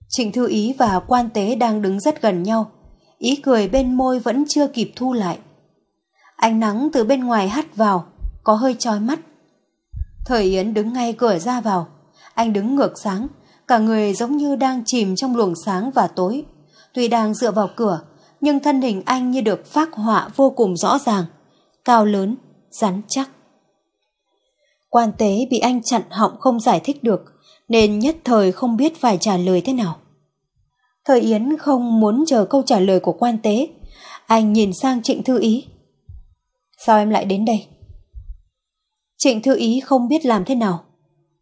Trịnh Thư Ý và quan tế đang đứng rất gần nhau, ý cười bên môi vẫn chưa kịp thu lại. Ánh nắng từ bên ngoài hắt vào, có hơi trói mắt. Thời Yến đứng ngay cửa ra vào, anh đứng ngược sáng, cả người giống như đang chìm trong luồng sáng và tối Tuy đang dựa vào cửa, nhưng thân hình anh như được phác họa vô cùng rõ ràng, cao lớn, rắn chắc. Quan tế bị anh chặn họng không giải thích được, nên nhất thời không biết phải trả lời thế nào. Thời Yến không muốn chờ câu trả lời của quan tế, anh nhìn sang Trịnh Thư Ý. Sao em lại đến đây? Trịnh Thư Ý không biết làm thế nào.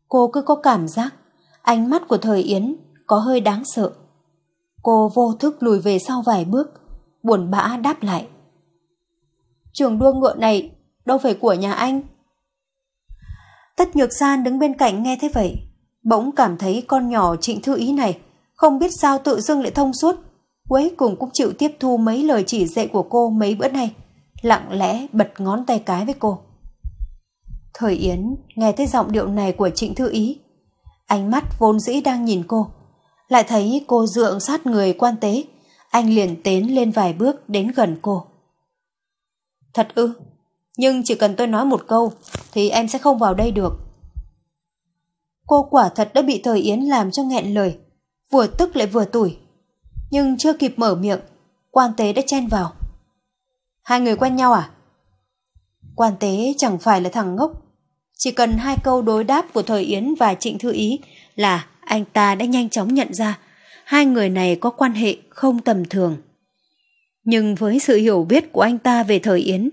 Cô cứ có cảm giác ánh mắt của Thời Yến có hơi đáng sợ. Cô vô thức lùi về sau vài bước, buồn bã đáp lại. Trường đua ngựa này đâu phải của nhà anh. Tất Nhược San đứng bên cạnh nghe thế vậy, bỗng cảm thấy con nhỏ trịnh thư ý này không biết sao tự dưng lại thông suốt. Cuối cùng cũng chịu tiếp thu mấy lời chỉ dạy của cô mấy bữa nay, lặng lẽ bật ngón tay cái với cô. Thời Yến nghe thấy giọng điệu này của Trịnh Thư Ý. Ánh mắt vốn dĩ đang nhìn cô, lại thấy cô dượng sát người quan tế, anh liền tiến lên vài bước đến gần cô. Thật ư, nhưng chỉ cần tôi nói một câu thì em sẽ không vào đây được. Cô quả thật đã bị Thời Yến làm cho nghẹn lời, vừa tức lại vừa tủi. Nhưng chưa kịp mở miệng, quan tế đã chen vào. Hai người quen nhau à? Quan tế chẳng phải là thằng ngốc, chỉ cần hai câu đối đáp của Thời Yến và Trịnh Thư Ý là anh ta đã nhanh chóng nhận ra hai người này có quan hệ không tầm thường. Nhưng với sự hiểu biết của anh ta về thời Yến,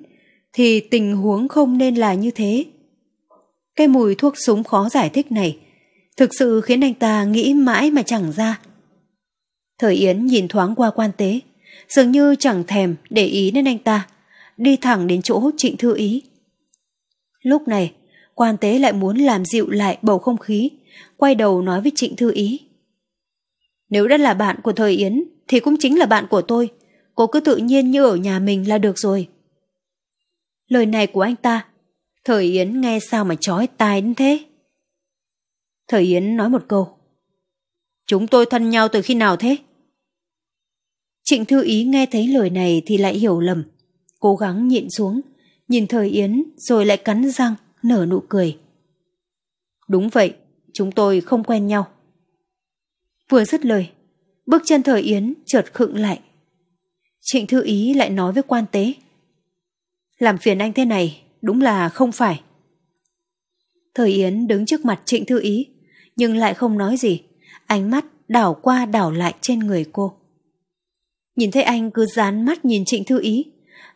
thì tình huống không nên là như thế. Cái mùi thuốc súng khó giải thích này thực sự khiến anh ta nghĩ mãi mà chẳng ra. Thời Yến nhìn thoáng qua quan tế, dường như chẳng thèm để ý đến anh ta, đi thẳng đến chỗ trịnh thư ý. Lúc này, quan tế lại muốn làm dịu lại bầu không khí, quay đầu nói với Trịnh Thư Ý. Nếu đã là bạn của Thời Yến, thì cũng chính là bạn của tôi. Cô cứ tự nhiên như ở nhà mình là được rồi. Lời này của anh ta, Thời Yến nghe sao mà chói tai đến thế? Thời Yến nói một câu. Chúng tôi thân nhau từ khi nào thế? Trịnh Thư Ý nghe thấy lời này thì lại hiểu lầm, cố gắng nhịn xuống, nhìn Thời Yến rồi lại cắn răng, nở nụ cười. Đúng vậy, chúng tôi không quen nhau. Vừa dứt lời, bước chân thời Yến chợt khựng lại. Trịnh Thư Ý lại nói với quan tế. Làm phiền anh thế này đúng là không phải. Thời Yến đứng trước mặt Trịnh Thư Ý nhưng lại không nói gì, ánh mắt đảo qua đảo lại trên người cô. Nhìn thấy anh cứ dán mắt nhìn Trịnh Thư Ý,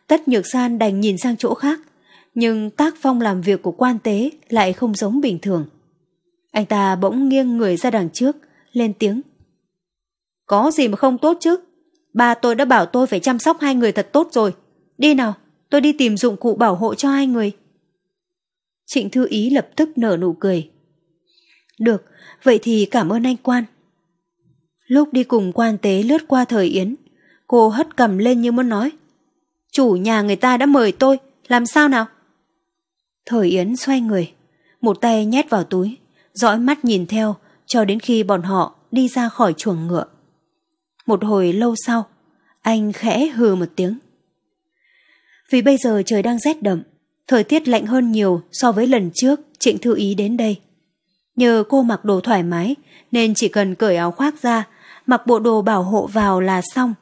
tất nhược san đành nhìn sang chỗ khác, nhưng tác phong làm việc của quan tế lại không giống bình thường. Anh ta bỗng nghiêng người ra đằng trước, lên tiếng. Có gì mà không tốt chứ? Ba tôi đã bảo tôi phải chăm sóc hai người thật tốt rồi. Đi nào, tôi đi tìm dụng cụ bảo hộ cho hai người. Trịnh Thư Ý lập tức nở nụ cười. Được, vậy thì cảm ơn anh quan. Lúc đi cùng quan tế lướt qua thời Yến, cô hất cầm lên như muốn nói. Chủ nhà người ta đã mời tôi, làm sao nào? Thời Yến xoay người, một tay nhét vào túi, dõi mắt nhìn theo cho đến khi bọn họ đi ra khỏi chuồng ngựa. Một hồi lâu sau, anh khẽ hừ một tiếng. Vì bây giờ trời đang rét đậm, thời tiết lạnh hơn nhiều so với lần trước Trịnh Thư Ý đến đây. Nhờ cô mặc đồ thoải mái nên chỉ cần cởi áo khoác ra, mặc bộ đồ bảo hộ vào là xong.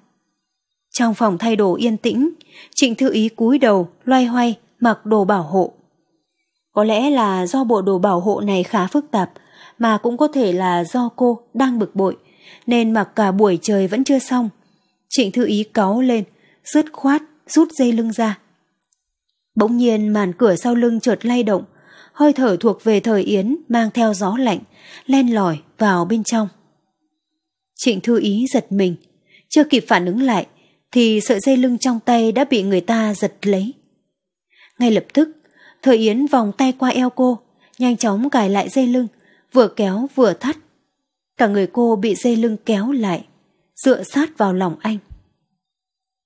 Trong phòng thay đồ yên tĩnh, Trịnh Thư Ý cúi đầu, loay hoay, mặc đồ bảo hộ. Có lẽ là do bộ đồ bảo hộ này khá phức tạp, mà cũng có thể là do cô đang bực bội, nên mặc cả buổi trời vẫn chưa xong. Trịnh thư ý cáu lên, dứt khoát, rút dây lưng ra. Bỗng nhiên màn cửa sau lưng chợt lay động, hơi thở thuộc về thời Yến mang theo gió lạnh, len lỏi vào bên trong. Trịnh thư ý giật mình, chưa kịp phản ứng lại, thì sợi dây lưng trong tay đã bị người ta giật lấy. Ngay lập tức, Thời Yến vòng tay qua eo cô, nhanh chóng cài lại dây lưng, vừa kéo vừa thắt. Cả người cô bị dây lưng kéo lại, dựa sát vào lòng anh.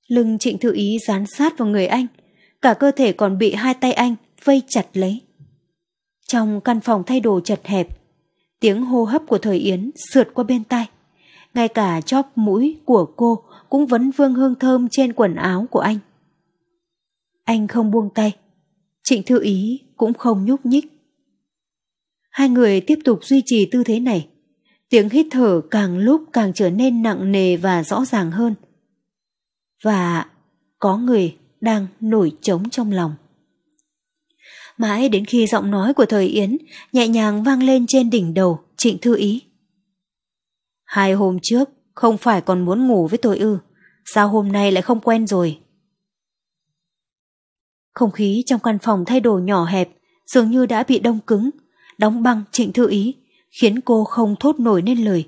Lưng trịnh thư ý dán sát vào người anh, cả cơ thể còn bị hai tay anh vây chặt lấy. Trong căn phòng thay đồ chật hẹp, tiếng hô hấp của thời Yến sượt qua bên tai. Ngay cả chóp mũi của cô cũng vấn vương hương thơm trên quần áo của anh. Anh không buông tay, Trịnh Thư Ý cũng không nhúc nhích. Hai người tiếp tục duy trì tư thế này. Tiếng hít thở càng lúc càng trở nên nặng nề và rõ ràng hơn. Và có người đang nổi trống trong lòng. Mãi đến khi giọng nói của thời Yến nhẹ nhàng vang lên trên đỉnh đầu Trịnh Thư Ý. Hai hôm trước không phải còn muốn ngủ với tôi ư, sao hôm nay lại không quen rồi? Không khí trong căn phòng thay đổi nhỏ hẹp, dường như đã bị đông cứng, đóng băng trịnh thư ý, khiến cô không thốt nổi nên lời.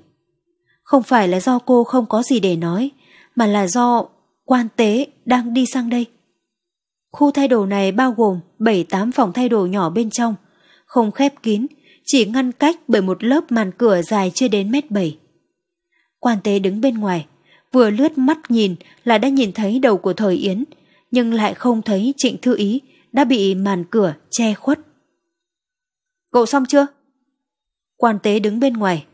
Không phải là do cô không có gì để nói, mà là do quan tế đang đi sang đây. Khu thay đồ này bao gồm 7-8 phòng thay đồ nhỏ bên trong, không khép kín, chỉ ngăn cách bởi một lớp màn cửa dài chưa đến mét 7. Quan tế đứng bên ngoài, vừa lướt mắt nhìn là đã nhìn thấy đầu của thời Yến, nhưng lại không thấy Trịnh Thư Ý đã bị màn cửa che khuất. Cậu xong chưa? Quan tế đứng bên ngoài,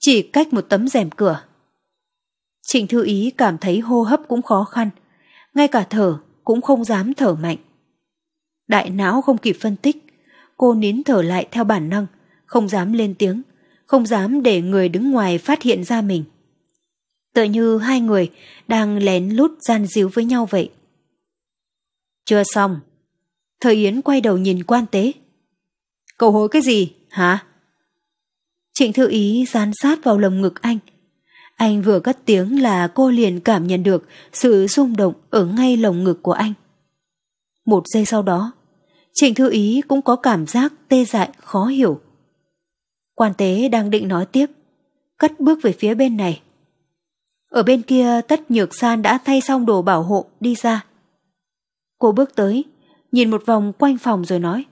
chỉ cách một tấm rèm cửa. Trịnh Thư Ý cảm thấy hô hấp cũng khó khăn, ngay cả thở cũng không dám thở mạnh. Đại não không kịp phân tích, cô nín thở lại theo bản năng, không dám lên tiếng, không dám để người đứng ngoài phát hiện ra mình. Tựa như hai người đang lén lút gian díu với nhau vậy. Chưa xong. Thời Yến quay đầu nhìn quan tế. Cậu hối cái gì, hả? Trịnh thư ý dán sát vào lồng ngực anh. Anh vừa cất tiếng là cô liền cảm nhận được sự rung động ở ngay lồng ngực của anh. Một giây sau đó, Trịnh Thư Ý cũng có cảm giác tê dại khó hiểu. Quan tế đang định nói tiếp, cất bước về phía bên này. Ở bên kia tất nhược san đã thay xong đồ bảo hộ đi ra. Cô bước tới, nhìn một vòng quanh phòng rồi nói.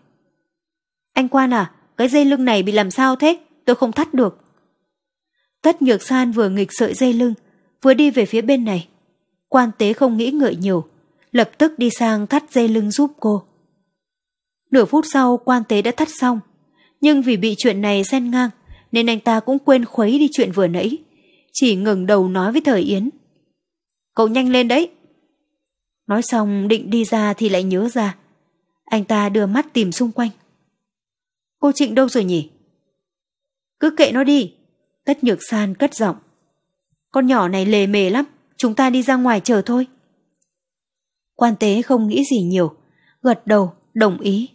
Anh Quan à, cái dây lưng này bị làm sao thế? Tôi không thắt được. Tất nhược san vừa nghịch sợi dây lưng, vừa đi về phía bên này. Quan tế không nghĩ ngợi nhiều, lập tức đi sang thắt dây lưng giúp cô. Nửa phút sau quan tế đã thắt xong, nhưng vì bị chuyện này xen ngang nên anh ta cũng quên khuấy đi chuyện vừa nãy, chỉ ngừng đầu nói với Thời Yến. Cậu nhanh lên đấy, Nói xong định đi ra thì lại nhớ ra. Anh ta đưa mắt tìm xung quanh. Cô Trịnh đâu rồi nhỉ? Cứ kệ nó đi. Tất nhược san cất giọng. Con nhỏ này lề mề lắm. Chúng ta đi ra ngoài chờ thôi. Quan tế không nghĩ gì nhiều. Gật đầu, đồng ý.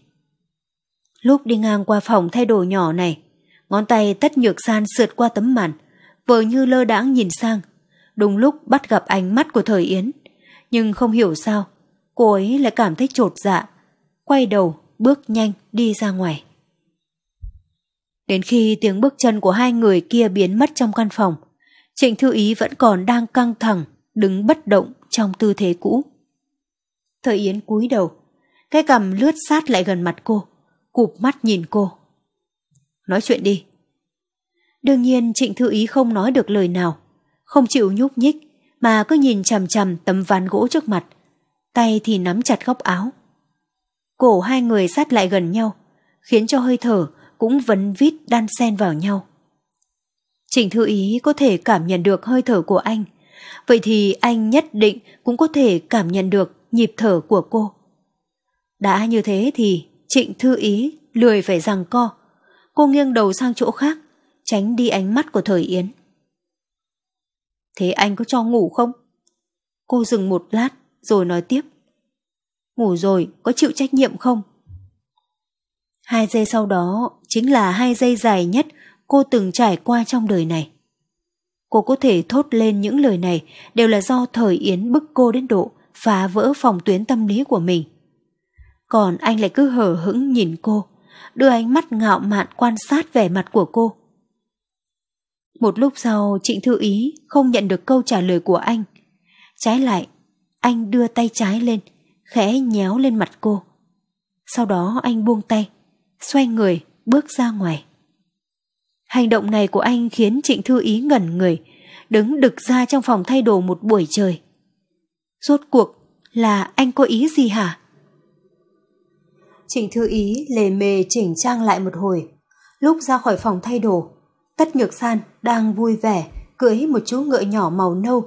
Lúc đi ngang qua phòng thay đồ nhỏ này, ngón tay tất nhược san sượt qua tấm màn, vờ như lơ đãng nhìn sang. Đúng lúc bắt gặp ánh mắt của thời Yến, nhưng không hiểu sao, cô ấy lại cảm thấy chột dạ, quay đầu, bước nhanh đi ra ngoài. Đến khi tiếng bước chân của hai người kia biến mất trong căn phòng, Trịnh Thư Ý vẫn còn đang căng thẳng, đứng bất động trong tư thế cũ. Thời Yến cúi đầu, cái cầm lướt sát lại gần mặt cô, cụp mắt nhìn cô. Nói chuyện đi. Đương nhiên Trịnh Thư Ý không nói được lời nào, không chịu nhúc nhích, mà cứ nhìn chằm chằm tấm ván gỗ trước mặt, tay thì nắm chặt góc áo. Cổ hai người sát lại gần nhau, khiến cho hơi thở cũng vấn vít đan xen vào nhau. Trịnh thư ý có thể cảm nhận được hơi thở của anh, vậy thì anh nhất định cũng có thể cảm nhận được nhịp thở của cô. Đã như thế thì trịnh thư ý lười phải rằng co, cô nghiêng đầu sang chỗ khác, tránh đi ánh mắt của thời Yến. Thế anh có cho ngủ không? Cô dừng một lát rồi nói tiếp. Ngủ rồi có chịu trách nhiệm không? Hai giây sau đó chính là hai giây dài nhất cô từng trải qua trong đời này. Cô có thể thốt lên những lời này đều là do thời Yến bức cô đến độ phá vỡ phòng tuyến tâm lý của mình. Còn anh lại cứ hờ hững nhìn cô, đưa ánh mắt ngạo mạn quan sát vẻ mặt của cô. Một lúc sau Trịnh Thư Ý không nhận được câu trả lời của anh. Trái lại, anh đưa tay trái lên, khẽ nhéo lên mặt cô. Sau đó anh buông tay, xoay người, bước ra ngoài. Hành động này của anh khiến Trịnh Thư Ý ngẩn người, đứng đực ra trong phòng thay đồ một buổi trời. Rốt cuộc là anh có ý gì hả? Trịnh Thư Ý lề mề chỉnh trang lại một hồi, lúc ra khỏi phòng thay đồ, Tất Nhược San đang vui vẻ cưỡi một chú ngựa nhỏ màu nâu.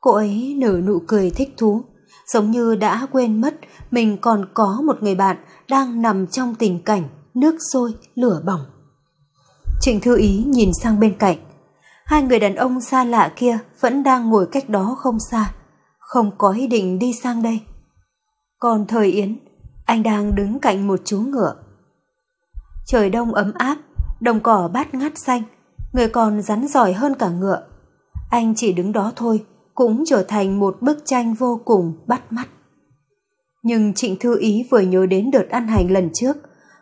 Cô ấy nở nụ cười thích thú, giống như đã quên mất mình còn có một người bạn đang nằm trong tình cảnh nước sôi lửa bỏng. Trịnh Thư Ý nhìn sang bên cạnh, hai người đàn ông xa lạ kia vẫn đang ngồi cách đó không xa, không có ý định đi sang đây. Còn Thời Yến, anh đang đứng cạnh một chú ngựa. Trời đông ấm áp, đồng cỏ bát ngát xanh, người còn rắn giỏi hơn cả ngựa. Anh chỉ đứng đó thôi, cũng trở thành một bức tranh vô cùng bắt mắt. Nhưng Trịnh Thư Ý vừa nhớ đến đợt ăn hành lần trước,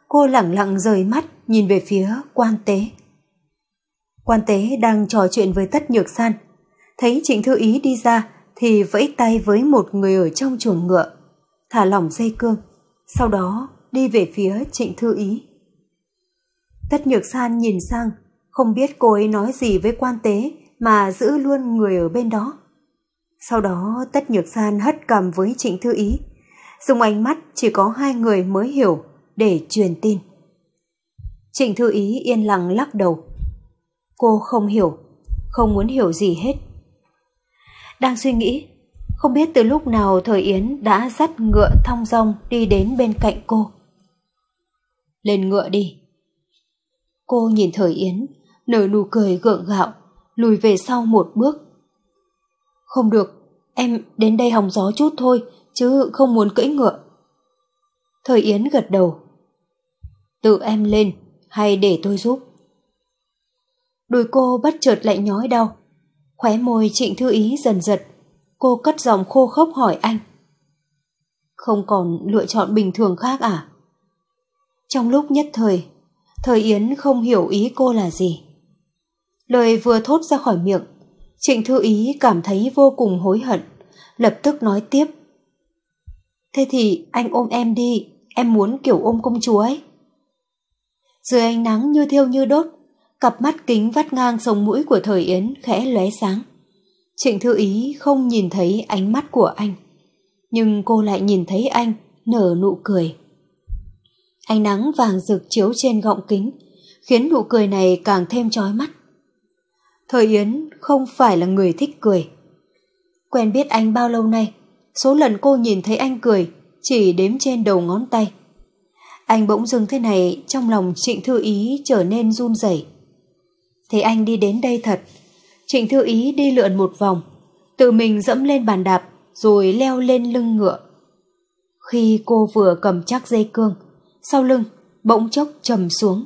cô lẳng lặng rời mắt nhìn về phía quan tế. Quan tế đang trò chuyện với Tất Nhược San. Thấy Trịnh Thư Ý đi ra thì vẫy tay với một người ở trong chuồng ngựa, thả lỏng dây cương, sau đó đi về phía Trịnh Thư Ý. Tất Nhược San nhìn sang không biết cô ấy nói gì với quan tế mà giữ luôn người ở bên đó. Sau đó Tất Nhược San hất cầm với Trịnh Thư Ý. Dùng ánh mắt chỉ có hai người mới hiểu để truyền tin. Trịnh Thư Ý yên lặng lắc đầu. Cô không hiểu, không muốn hiểu gì hết. Đang suy nghĩ, không biết từ lúc nào Thời Yến đã dắt ngựa thong rong đi đến bên cạnh cô. Lên ngựa đi. Cô nhìn Thời Yến nở nụ cười gượng gạo, lùi về sau một bước. Không được, em đến đây hòng gió chút thôi, chứ không muốn cưỡi ngựa. Thời Yến gật đầu. Tự em lên, hay để tôi giúp? Đùi cô bất chợt lại nhói đau. Khóe môi trịnh thư ý dần giật, cô cất giọng khô khốc hỏi anh. Không còn lựa chọn bình thường khác à? Trong lúc nhất thời, Thời Yến không hiểu ý cô là gì. Lời vừa thốt ra khỏi miệng, Trịnh Thư Ý cảm thấy vô cùng hối hận, lập tức nói tiếp. Thế thì anh ôm em đi, em muốn kiểu ôm công chúa ấy. Dưới ánh nắng như thiêu như đốt, cặp mắt kính vắt ngang sống mũi của thời Yến khẽ lóe sáng. Trịnh Thư Ý không nhìn thấy ánh mắt của anh, nhưng cô lại nhìn thấy anh nở nụ cười. Ánh nắng vàng rực chiếu trên gọng kính, khiến nụ cười này càng thêm chói mắt. Thời Yến không phải là người thích cười. Quen biết anh bao lâu nay, số lần cô nhìn thấy anh cười chỉ đếm trên đầu ngón tay. Anh bỗng dưng thế này trong lòng Trịnh Thư Ý trở nên run rẩy. Thế anh đi đến đây thật. Trịnh Thư Ý đi lượn một vòng, tự mình dẫm lên bàn đạp rồi leo lên lưng ngựa. Khi cô vừa cầm chắc dây cương, sau lưng bỗng chốc trầm xuống,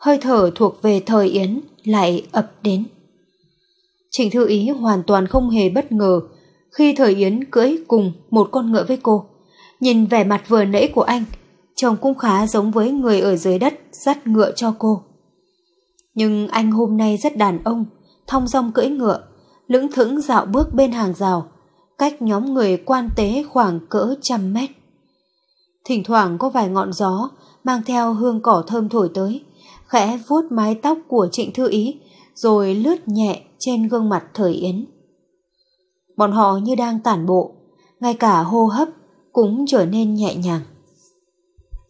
hơi thở thuộc về thời Yến lại ập đến. Trịnh Thư Ý hoàn toàn không hề bất ngờ khi Thời Yến cưỡi cùng một con ngựa với cô. Nhìn vẻ mặt vừa nãy của anh, chồng cũng khá giống với người ở dưới đất dắt ngựa cho cô. Nhưng anh hôm nay rất đàn ông, thong dong cưỡi ngựa, lững thững dạo bước bên hàng rào, cách nhóm người quan tế khoảng cỡ trăm mét. Thỉnh thoảng có vài ngọn gió mang theo hương cỏ thơm thổi tới, khẽ vuốt mái tóc của Trịnh Thư Ý rồi lướt nhẹ trên gương mặt thời Yến. Bọn họ như đang tản bộ, ngay cả hô hấp cũng trở nên nhẹ nhàng.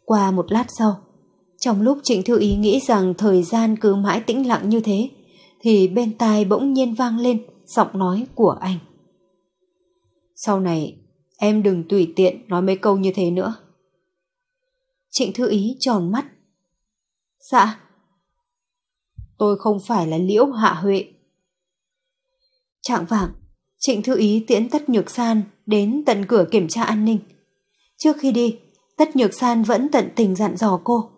Qua một lát sau, trong lúc Trịnh Thư Ý nghĩ rằng thời gian cứ mãi tĩnh lặng như thế, thì bên tai bỗng nhiên vang lên giọng nói của anh. Sau này, em đừng tùy tiện nói mấy câu như thế nữa. Trịnh Thư Ý tròn mắt. Dạ, tôi không phải là liễu hạ huệ. Trạng vạng, trịnh thư ý tiễn tất nhược san đến tận cửa kiểm tra an ninh. Trước khi đi, tất nhược san vẫn tận tình dặn dò cô.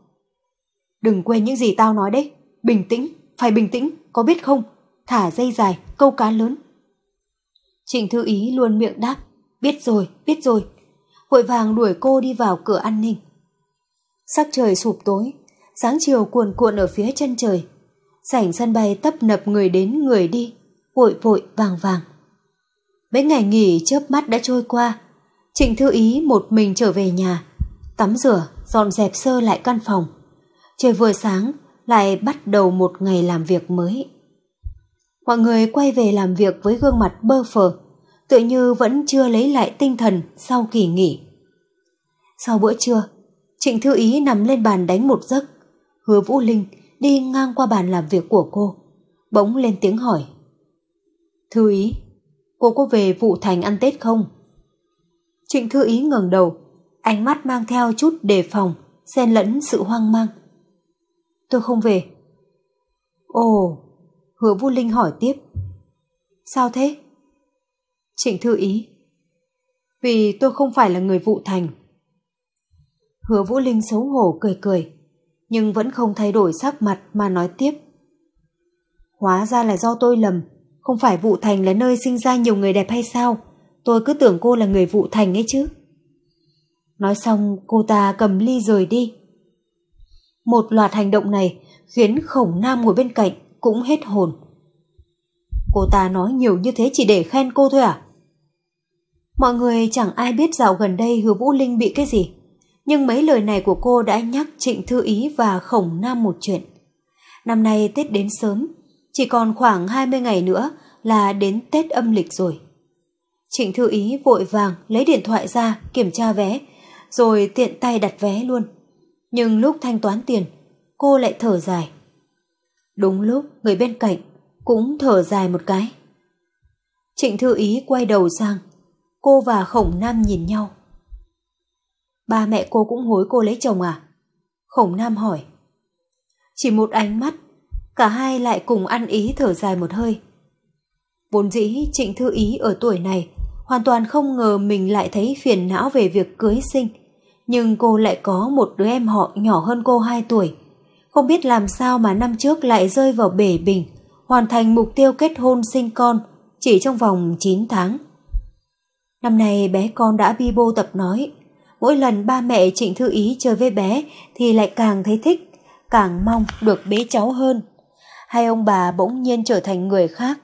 Đừng quên những gì tao nói đấy, bình tĩnh, phải bình tĩnh, có biết không? Thả dây dài, câu cá lớn. Trịnh thư ý luôn miệng đáp, biết rồi, biết rồi. Vội vàng đuổi cô đi vào cửa an ninh. Sắc trời sụp tối, sáng chiều cuồn cuộn ở phía chân trời sảnh sân bay tấp nập người đến người đi, vội vội vàng vàng. Mấy ngày nghỉ chớp mắt đã trôi qua, Trịnh Thư Ý một mình trở về nhà, tắm rửa, dọn dẹp sơ lại căn phòng. Trời vừa sáng, lại bắt đầu một ngày làm việc mới. Mọi người quay về làm việc với gương mặt bơ phờ, tự như vẫn chưa lấy lại tinh thần sau kỳ nghỉ. Sau bữa trưa, Trịnh Thư Ý nằm lên bàn đánh một giấc, hứa Vũ Linh đi ngang qua bàn làm việc của cô, bỗng lên tiếng hỏi. Thư ý, cô có về vụ thành ăn Tết không? Trịnh thư ý ngẩng đầu, ánh mắt mang theo chút đề phòng, xen lẫn sự hoang mang. Tôi không về. Ồ, hứa Vu linh hỏi tiếp. Sao thế? Trịnh thư ý. Vì tôi không phải là người vụ thành. Hứa vũ linh xấu hổ cười cười nhưng vẫn không thay đổi sắc mặt mà nói tiếp. Hóa ra là do tôi lầm, không phải Vụ Thành là nơi sinh ra nhiều người đẹp hay sao? Tôi cứ tưởng cô là người Vụ Thành ấy chứ. Nói xong cô ta cầm ly rời đi. Một loạt hành động này khiến khổng nam ngồi bên cạnh cũng hết hồn. Cô ta nói nhiều như thế chỉ để khen cô thôi à? Mọi người chẳng ai biết dạo gần đây hứa Vũ Linh bị cái gì nhưng mấy lời này của cô đã nhắc Trịnh Thư Ý và Khổng Nam một chuyện. Năm nay Tết đến sớm, chỉ còn khoảng 20 ngày nữa là đến Tết âm lịch rồi. Trịnh Thư Ý vội vàng lấy điện thoại ra kiểm tra vé, rồi tiện tay đặt vé luôn. Nhưng lúc thanh toán tiền, cô lại thở dài. Đúng lúc người bên cạnh cũng thở dài một cái. Trịnh Thư Ý quay đầu sang, cô và Khổng Nam nhìn nhau ba mẹ cô cũng hối cô lấy chồng à? Khổng Nam hỏi. Chỉ một ánh mắt, cả hai lại cùng ăn ý thở dài một hơi. Vốn dĩ Trịnh Thư Ý ở tuổi này hoàn toàn không ngờ mình lại thấy phiền não về việc cưới sinh. Nhưng cô lại có một đứa em họ nhỏ hơn cô 2 tuổi. Không biết làm sao mà năm trước lại rơi vào bể bình, hoàn thành mục tiêu kết hôn sinh con chỉ trong vòng 9 tháng. Năm nay bé con đã bi bô tập nói mỗi lần ba mẹ Trịnh Thư Ý chơi với bé thì lại càng thấy thích, càng mong được bế cháu hơn. Hai ông bà bỗng nhiên trở thành người khác,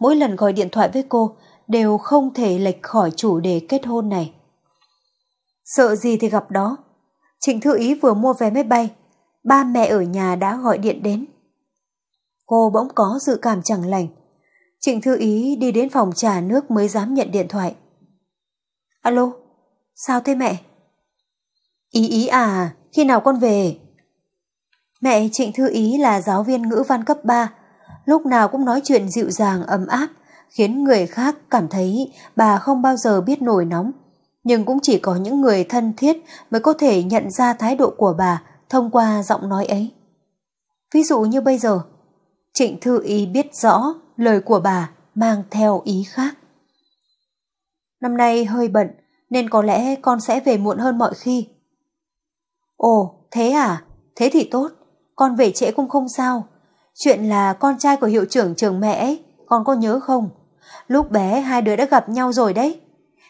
mỗi lần gọi điện thoại với cô đều không thể lệch khỏi chủ đề kết hôn này. Sợ gì thì gặp đó. Trịnh Thư Ý vừa mua vé máy bay, ba mẹ ở nhà đã gọi điện đến. Cô bỗng có dự cảm chẳng lành. Trịnh Thư Ý đi đến phòng trà nước mới dám nhận điện thoại. Alo, sao thế mẹ? Ý ý à, khi nào con về? Mẹ Trịnh Thư Ý là giáo viên ngữ văn cấp 3, lúc nào cũng nói chuyện dịu dàng ấm áp, khiến người khác cảm thấy bà không bao giờ biết nổi nóng. Nhưng cũng chỉ có những người thân thiết mới có thể nhận ra thái độ của bà thông qua giọng nói ấy. Ví dụ như bây giờ, Trịnh Thư Ý biết rõ lời của bà mang theo ý khác. Năm nay hơi bận nên có lẽ con sẽ về muộn hơn mọi khi. Ồ, thế à? Thế thì tốt, con về trễ cũng không sao. Chuyện là con trai của hiệu trưởng trường mẹ ấy, con có nhớ không? Lúc bé hai đứa đã gặp nhau rồi đấy.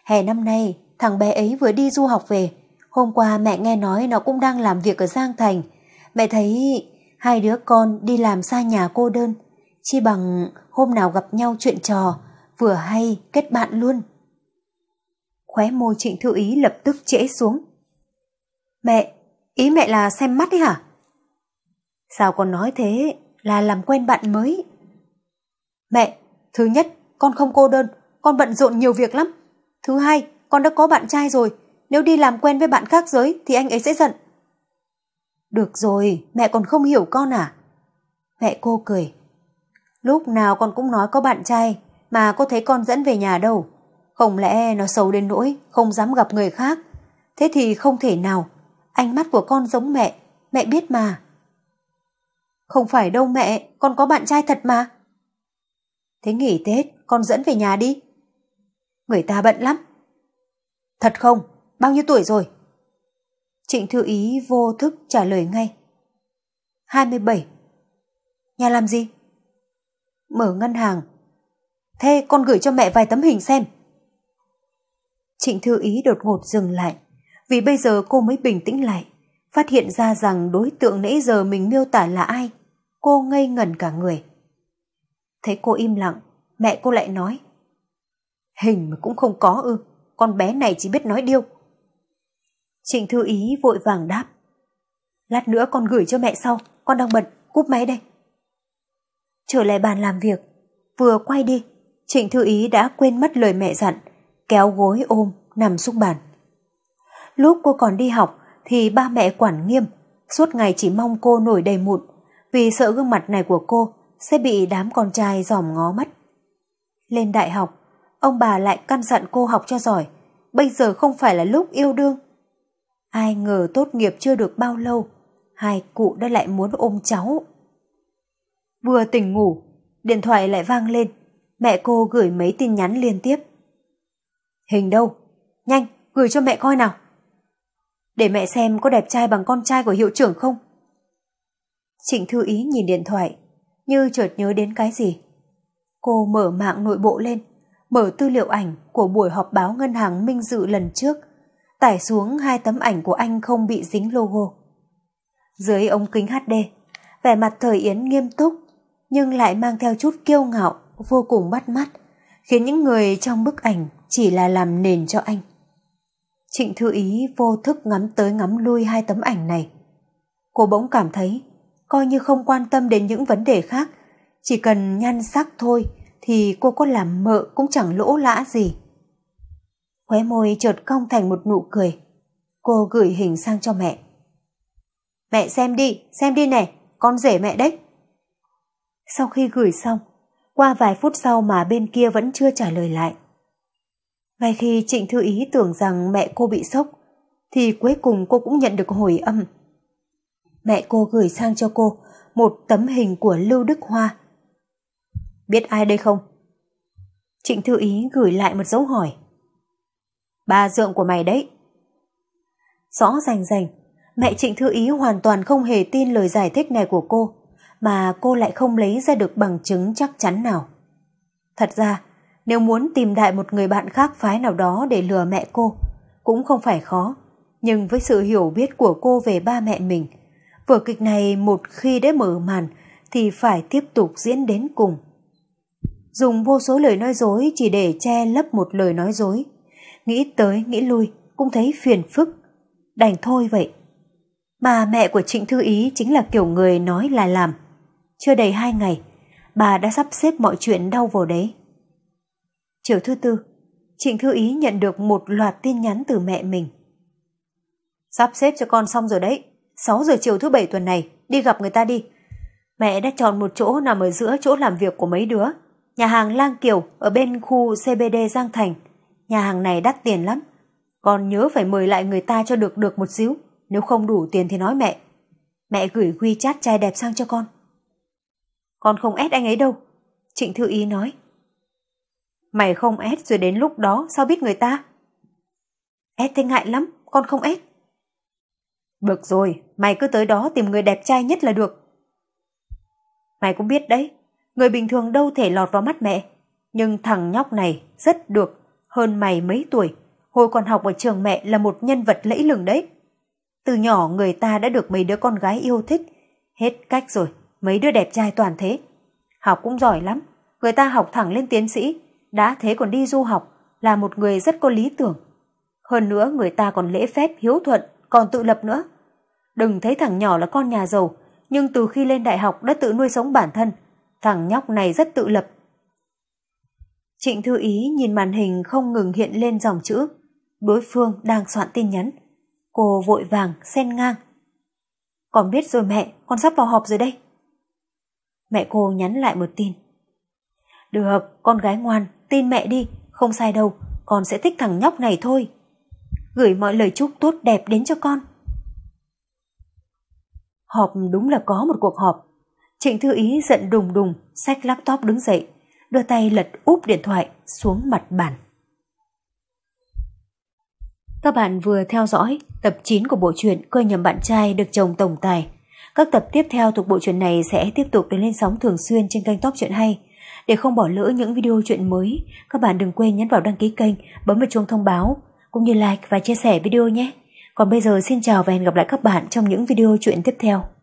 Hè năm nay, thằng bé ấy vừa đi du học về. Hôm qua mẹ nghe nói nó cũng đang làm việc ở Giang Thành. Mẹ thấy hai đứa con đi làm xa nhà cô đơn. Chi bằng hôm nào gặp nhau chuyện trò, vừa hay kết bạn luôn. Khóe môi trịnh thư ý lập tức trễ xuống. Mẹ, Ý mẹ là xem mắt đấy hả? Sao con nói thế là làm quen bạn mới? Mẹ, thứ nhất, con không cô đơn, con bận rộn nhiều việc lắm. Thứ hai, con đã có bạn trai rồi, nếu đi làm quen với bạn khác giới thì anh ấy sẽ giận. Được rồi, mẹ còn không hiểu con à? Mẹ cô cười. Lúc nào con cũng nói có bạn trai, mà có thấy con dẫn về nhà đâu. Không lẽ nó xấu đến nỗi, không dám gặp người khác. Thế thì không thể nào Ánh mắt của con giống mẹ, mẹ biết mà. Không phải đâu mẹ, con có bạn trai thật mà. Thế nghỉ Tết, con dẫn về nhà đi. Người ta bận lắm. Thật không? Bao nhiêu tuổi rồi? Trịnh Thư Ý vô thức trả lời ngay. 27. Nhà làm gì? Mở ngân hàng. Thế con gửi cho mẹ vài tấm hình xem. Trịnh Thư Ý đột ngột dừng lại vì bây giờ cô mới bình tĩnh lại, phát hiện ra rằng đối tượng nãy giờ mình miêu tả là ai. Cô ngây ngẩn cả người. Thấy cô im lặng, mẹ cô lại nói. Hình mà cũng không có ư, con bé này chỉ biết nói điêu. Trịnh Thư Ý vội vàng đáp. Lát nữa con gửi cho mẹ sau, con đang bận, cúp máy đây. Trở lại bàn làm việc, vừa quay đi, Trịnh Thư Ý đã quên mất lời mẹ dặn, kéo gối ôm, nằm xuống bàn. Lúc cô còn đi học thì ba mẹ quản nghiêm, suốt ngày chỉ mong cô nổi đầy mụn, vì sợ gương mặt này của cô sẽ bị đám con trai dòm ngó mắt. Lên đại học, ông bà lại căn dặn cô học cho giỏi, bây giờ không phải là lúc yêu đương. Ai ngờ tốt nghiệp chưa được bao lâu, hai cụ đã lại muốn ôm cháu. Vừa tỉnh ngủ, điện thoại lại vang lên, mẹ cô gửi mấy tin nhắn liên tiếp. Hình đâu? Nhanh, gửi cho mẹ coi nào để mẹ xem có đẹp trai bằng con trai của hiệu trưởng không. Trịnh Thư Ý nhìn điện thoại, như chợt nhớ đến cái gì. Cô mở mạng nội bộ lên, mở tư liệu ảnh của buổi họp báo ngân hàng Minh Dự lần trước, tải xuống hai tấm ảnh của anh không bị dính logo. Dưới ống kính HD, vẻ mặt Thời Yến nghiêm túc, nhưng lại mang theo chút kiêu ngạo vô cùng bắt mắt, khiến những người trong bức ảnh chỉ là làm nền cho anh. Trịnh Thư Ý vô thức ngắm tới ngắm lui hai tấm ảnh này. Cô bỗng cảm thấy, coi như không quan tâm đến những vấn đề khác, chỉ cần nhan sắc thôi thì cô có làm mợ cũng chẳng lỗ lã gì. Khóe môi chợt cong thành một nụ cười. Cô gửi hình sang cho mẹ. Mẹ xem đi, xem đi nè, con rể mẹ đấy. Sau khi gửi xong, qua vài phút sau mà bên kia vẫn chưa trả lời lại. Ngay khi Trịnh Thư Ý tưởng rằng mẹ cô bị sốc, thì cuối cùng cô cũng nhận được hồi âm. Mẹ cô gửi sang cho cô một tấm hình của Lưu Đức Hoa. Biết ai đây không? Trịnh Thư Ý gửi lại một dấu hỏi. Ba dượng của mày đấy. Rõ rành rành, mẹ Trịnh Thư Ý hoàn toàn không hề tin lời giải thích này của cô, mà cô lại không lấy ra được bằng chứng chắc chắn nào. Thật ra, nếu muốn tìm đại một người bạn khác phái nào đó để lừa mẹ cô, cũng không phải khó. Nhưng với sự hiểu biết của cô về ba mẹ mình, vở kịch này một khi đã mở màn thì phải tiếp tục diễn đến cùng. Dùng vô số lời nói dối chỉ để che lấp một lời nói dối. Nghĩ tới, nghĩ lui, cũng thấy phiền phức. Đành thôi vậy. Bà mẹ của Trịnh Thư Ý chính là kiểu người nói là làm. Chưa đầy hai ngày, bà đã sắp xếp mọi chuyện đau vào đấy. Chiều thứ tư, Trịnh Thư Ý nhận được một loạt tin nhắn từ mẹ mình. Sắp xếp cho con xong rồi đấy, 6 giờ chiều thứ bảy tuần này, đi gặp người ta đi. Mẹ đã chọn một chỗ nằm ở giữa chỗ làm việc của mấy đứa, nhà hàng Lang Kiều ở bên khu CBD Giang Thành. Nhà hàng này đắt tiền lắm, con nhớ phải mời lại người ta cho được được một xíu, nếu không đủ tiền thì nói mẹ. Mẹ gửi quy chat trai đẹp sang cho con. Con không ép anh ấy đâu, Trịnh Thư Ý nói. Mày không ép rồi đến lúc đó sao biết người ta? Ép thấy ngại lắm, con không ép. Bực rồi, mày cứ tới đó tìm người đẹp trai nhất là được. Mày cũng biết đấy, người bình thường đâu thể lọt vào mắt mẹ. Nhưng thằng nhóc này rất được, hơn mày mấy tuổi. Hồi còn học ở trường mẹ là một nhân vật lẫy lừng đấy. Từ nhỏ người ta đã được mấy đứa con gái yêu thích. Hết cách rồi, mấy đứa đẹp trai toàn thế. Học cũng giỏi lắm, người ta học thẳng lên tiến sĩ, đã thế còn đi du học, là một người rất có lý tưởng. Hơn nữa người ta còn lễ phép, hiếu thuận, còn tự lập nữa. Đừng thấy thằng nhỏ là con nhà giàu, nhưng từ khi lên đại học đã tự nuôi sống bản thân. Thằng nhóc này rất tự lập. Trịnh Thư Ý nhìn màn hình không ngừng hiện lên dòng chữ. Đối phương đang soạn tin nhắn. Cô vội vàng, xen ngang. Con biết rồi mẹ, con sắp vào họp rồi đây. Mẹ cô nhắn lại một tin. Được, con gái ngoan, tin mẹ đi, không sai đâu, con sẽ thích thằng nhóc này thôi. Gửi mọi lời chúc tốt đẹp đến cho con. Họp đúng là có một cuộc họp. Trịnh Thư Ý giận đùng đùng, xách laptop đứng dậy, đưa tay lật úp điện thoại xuống mặt bàn. Các bạn vừa theo dõi tập 9 của bộ truyện Cơ nhầm bạn trai được chồng tổng tài. Các tập tiếp theo thuộc bộ truyện này sẽ tiếp tục đến lên sóng thường xuyên trên kênh Top Chuyện Hay. Để không bỏ lỡ những video chuyện mới, các bạn đừng quên nhấn vào đăng ký kênh, bấm vào chuông thông báo, cũng như like và chia sẻ video nhé. Còn bây giờ xin chào và hẹn gặp lại các bạn trong những video chuyện tiếp theo.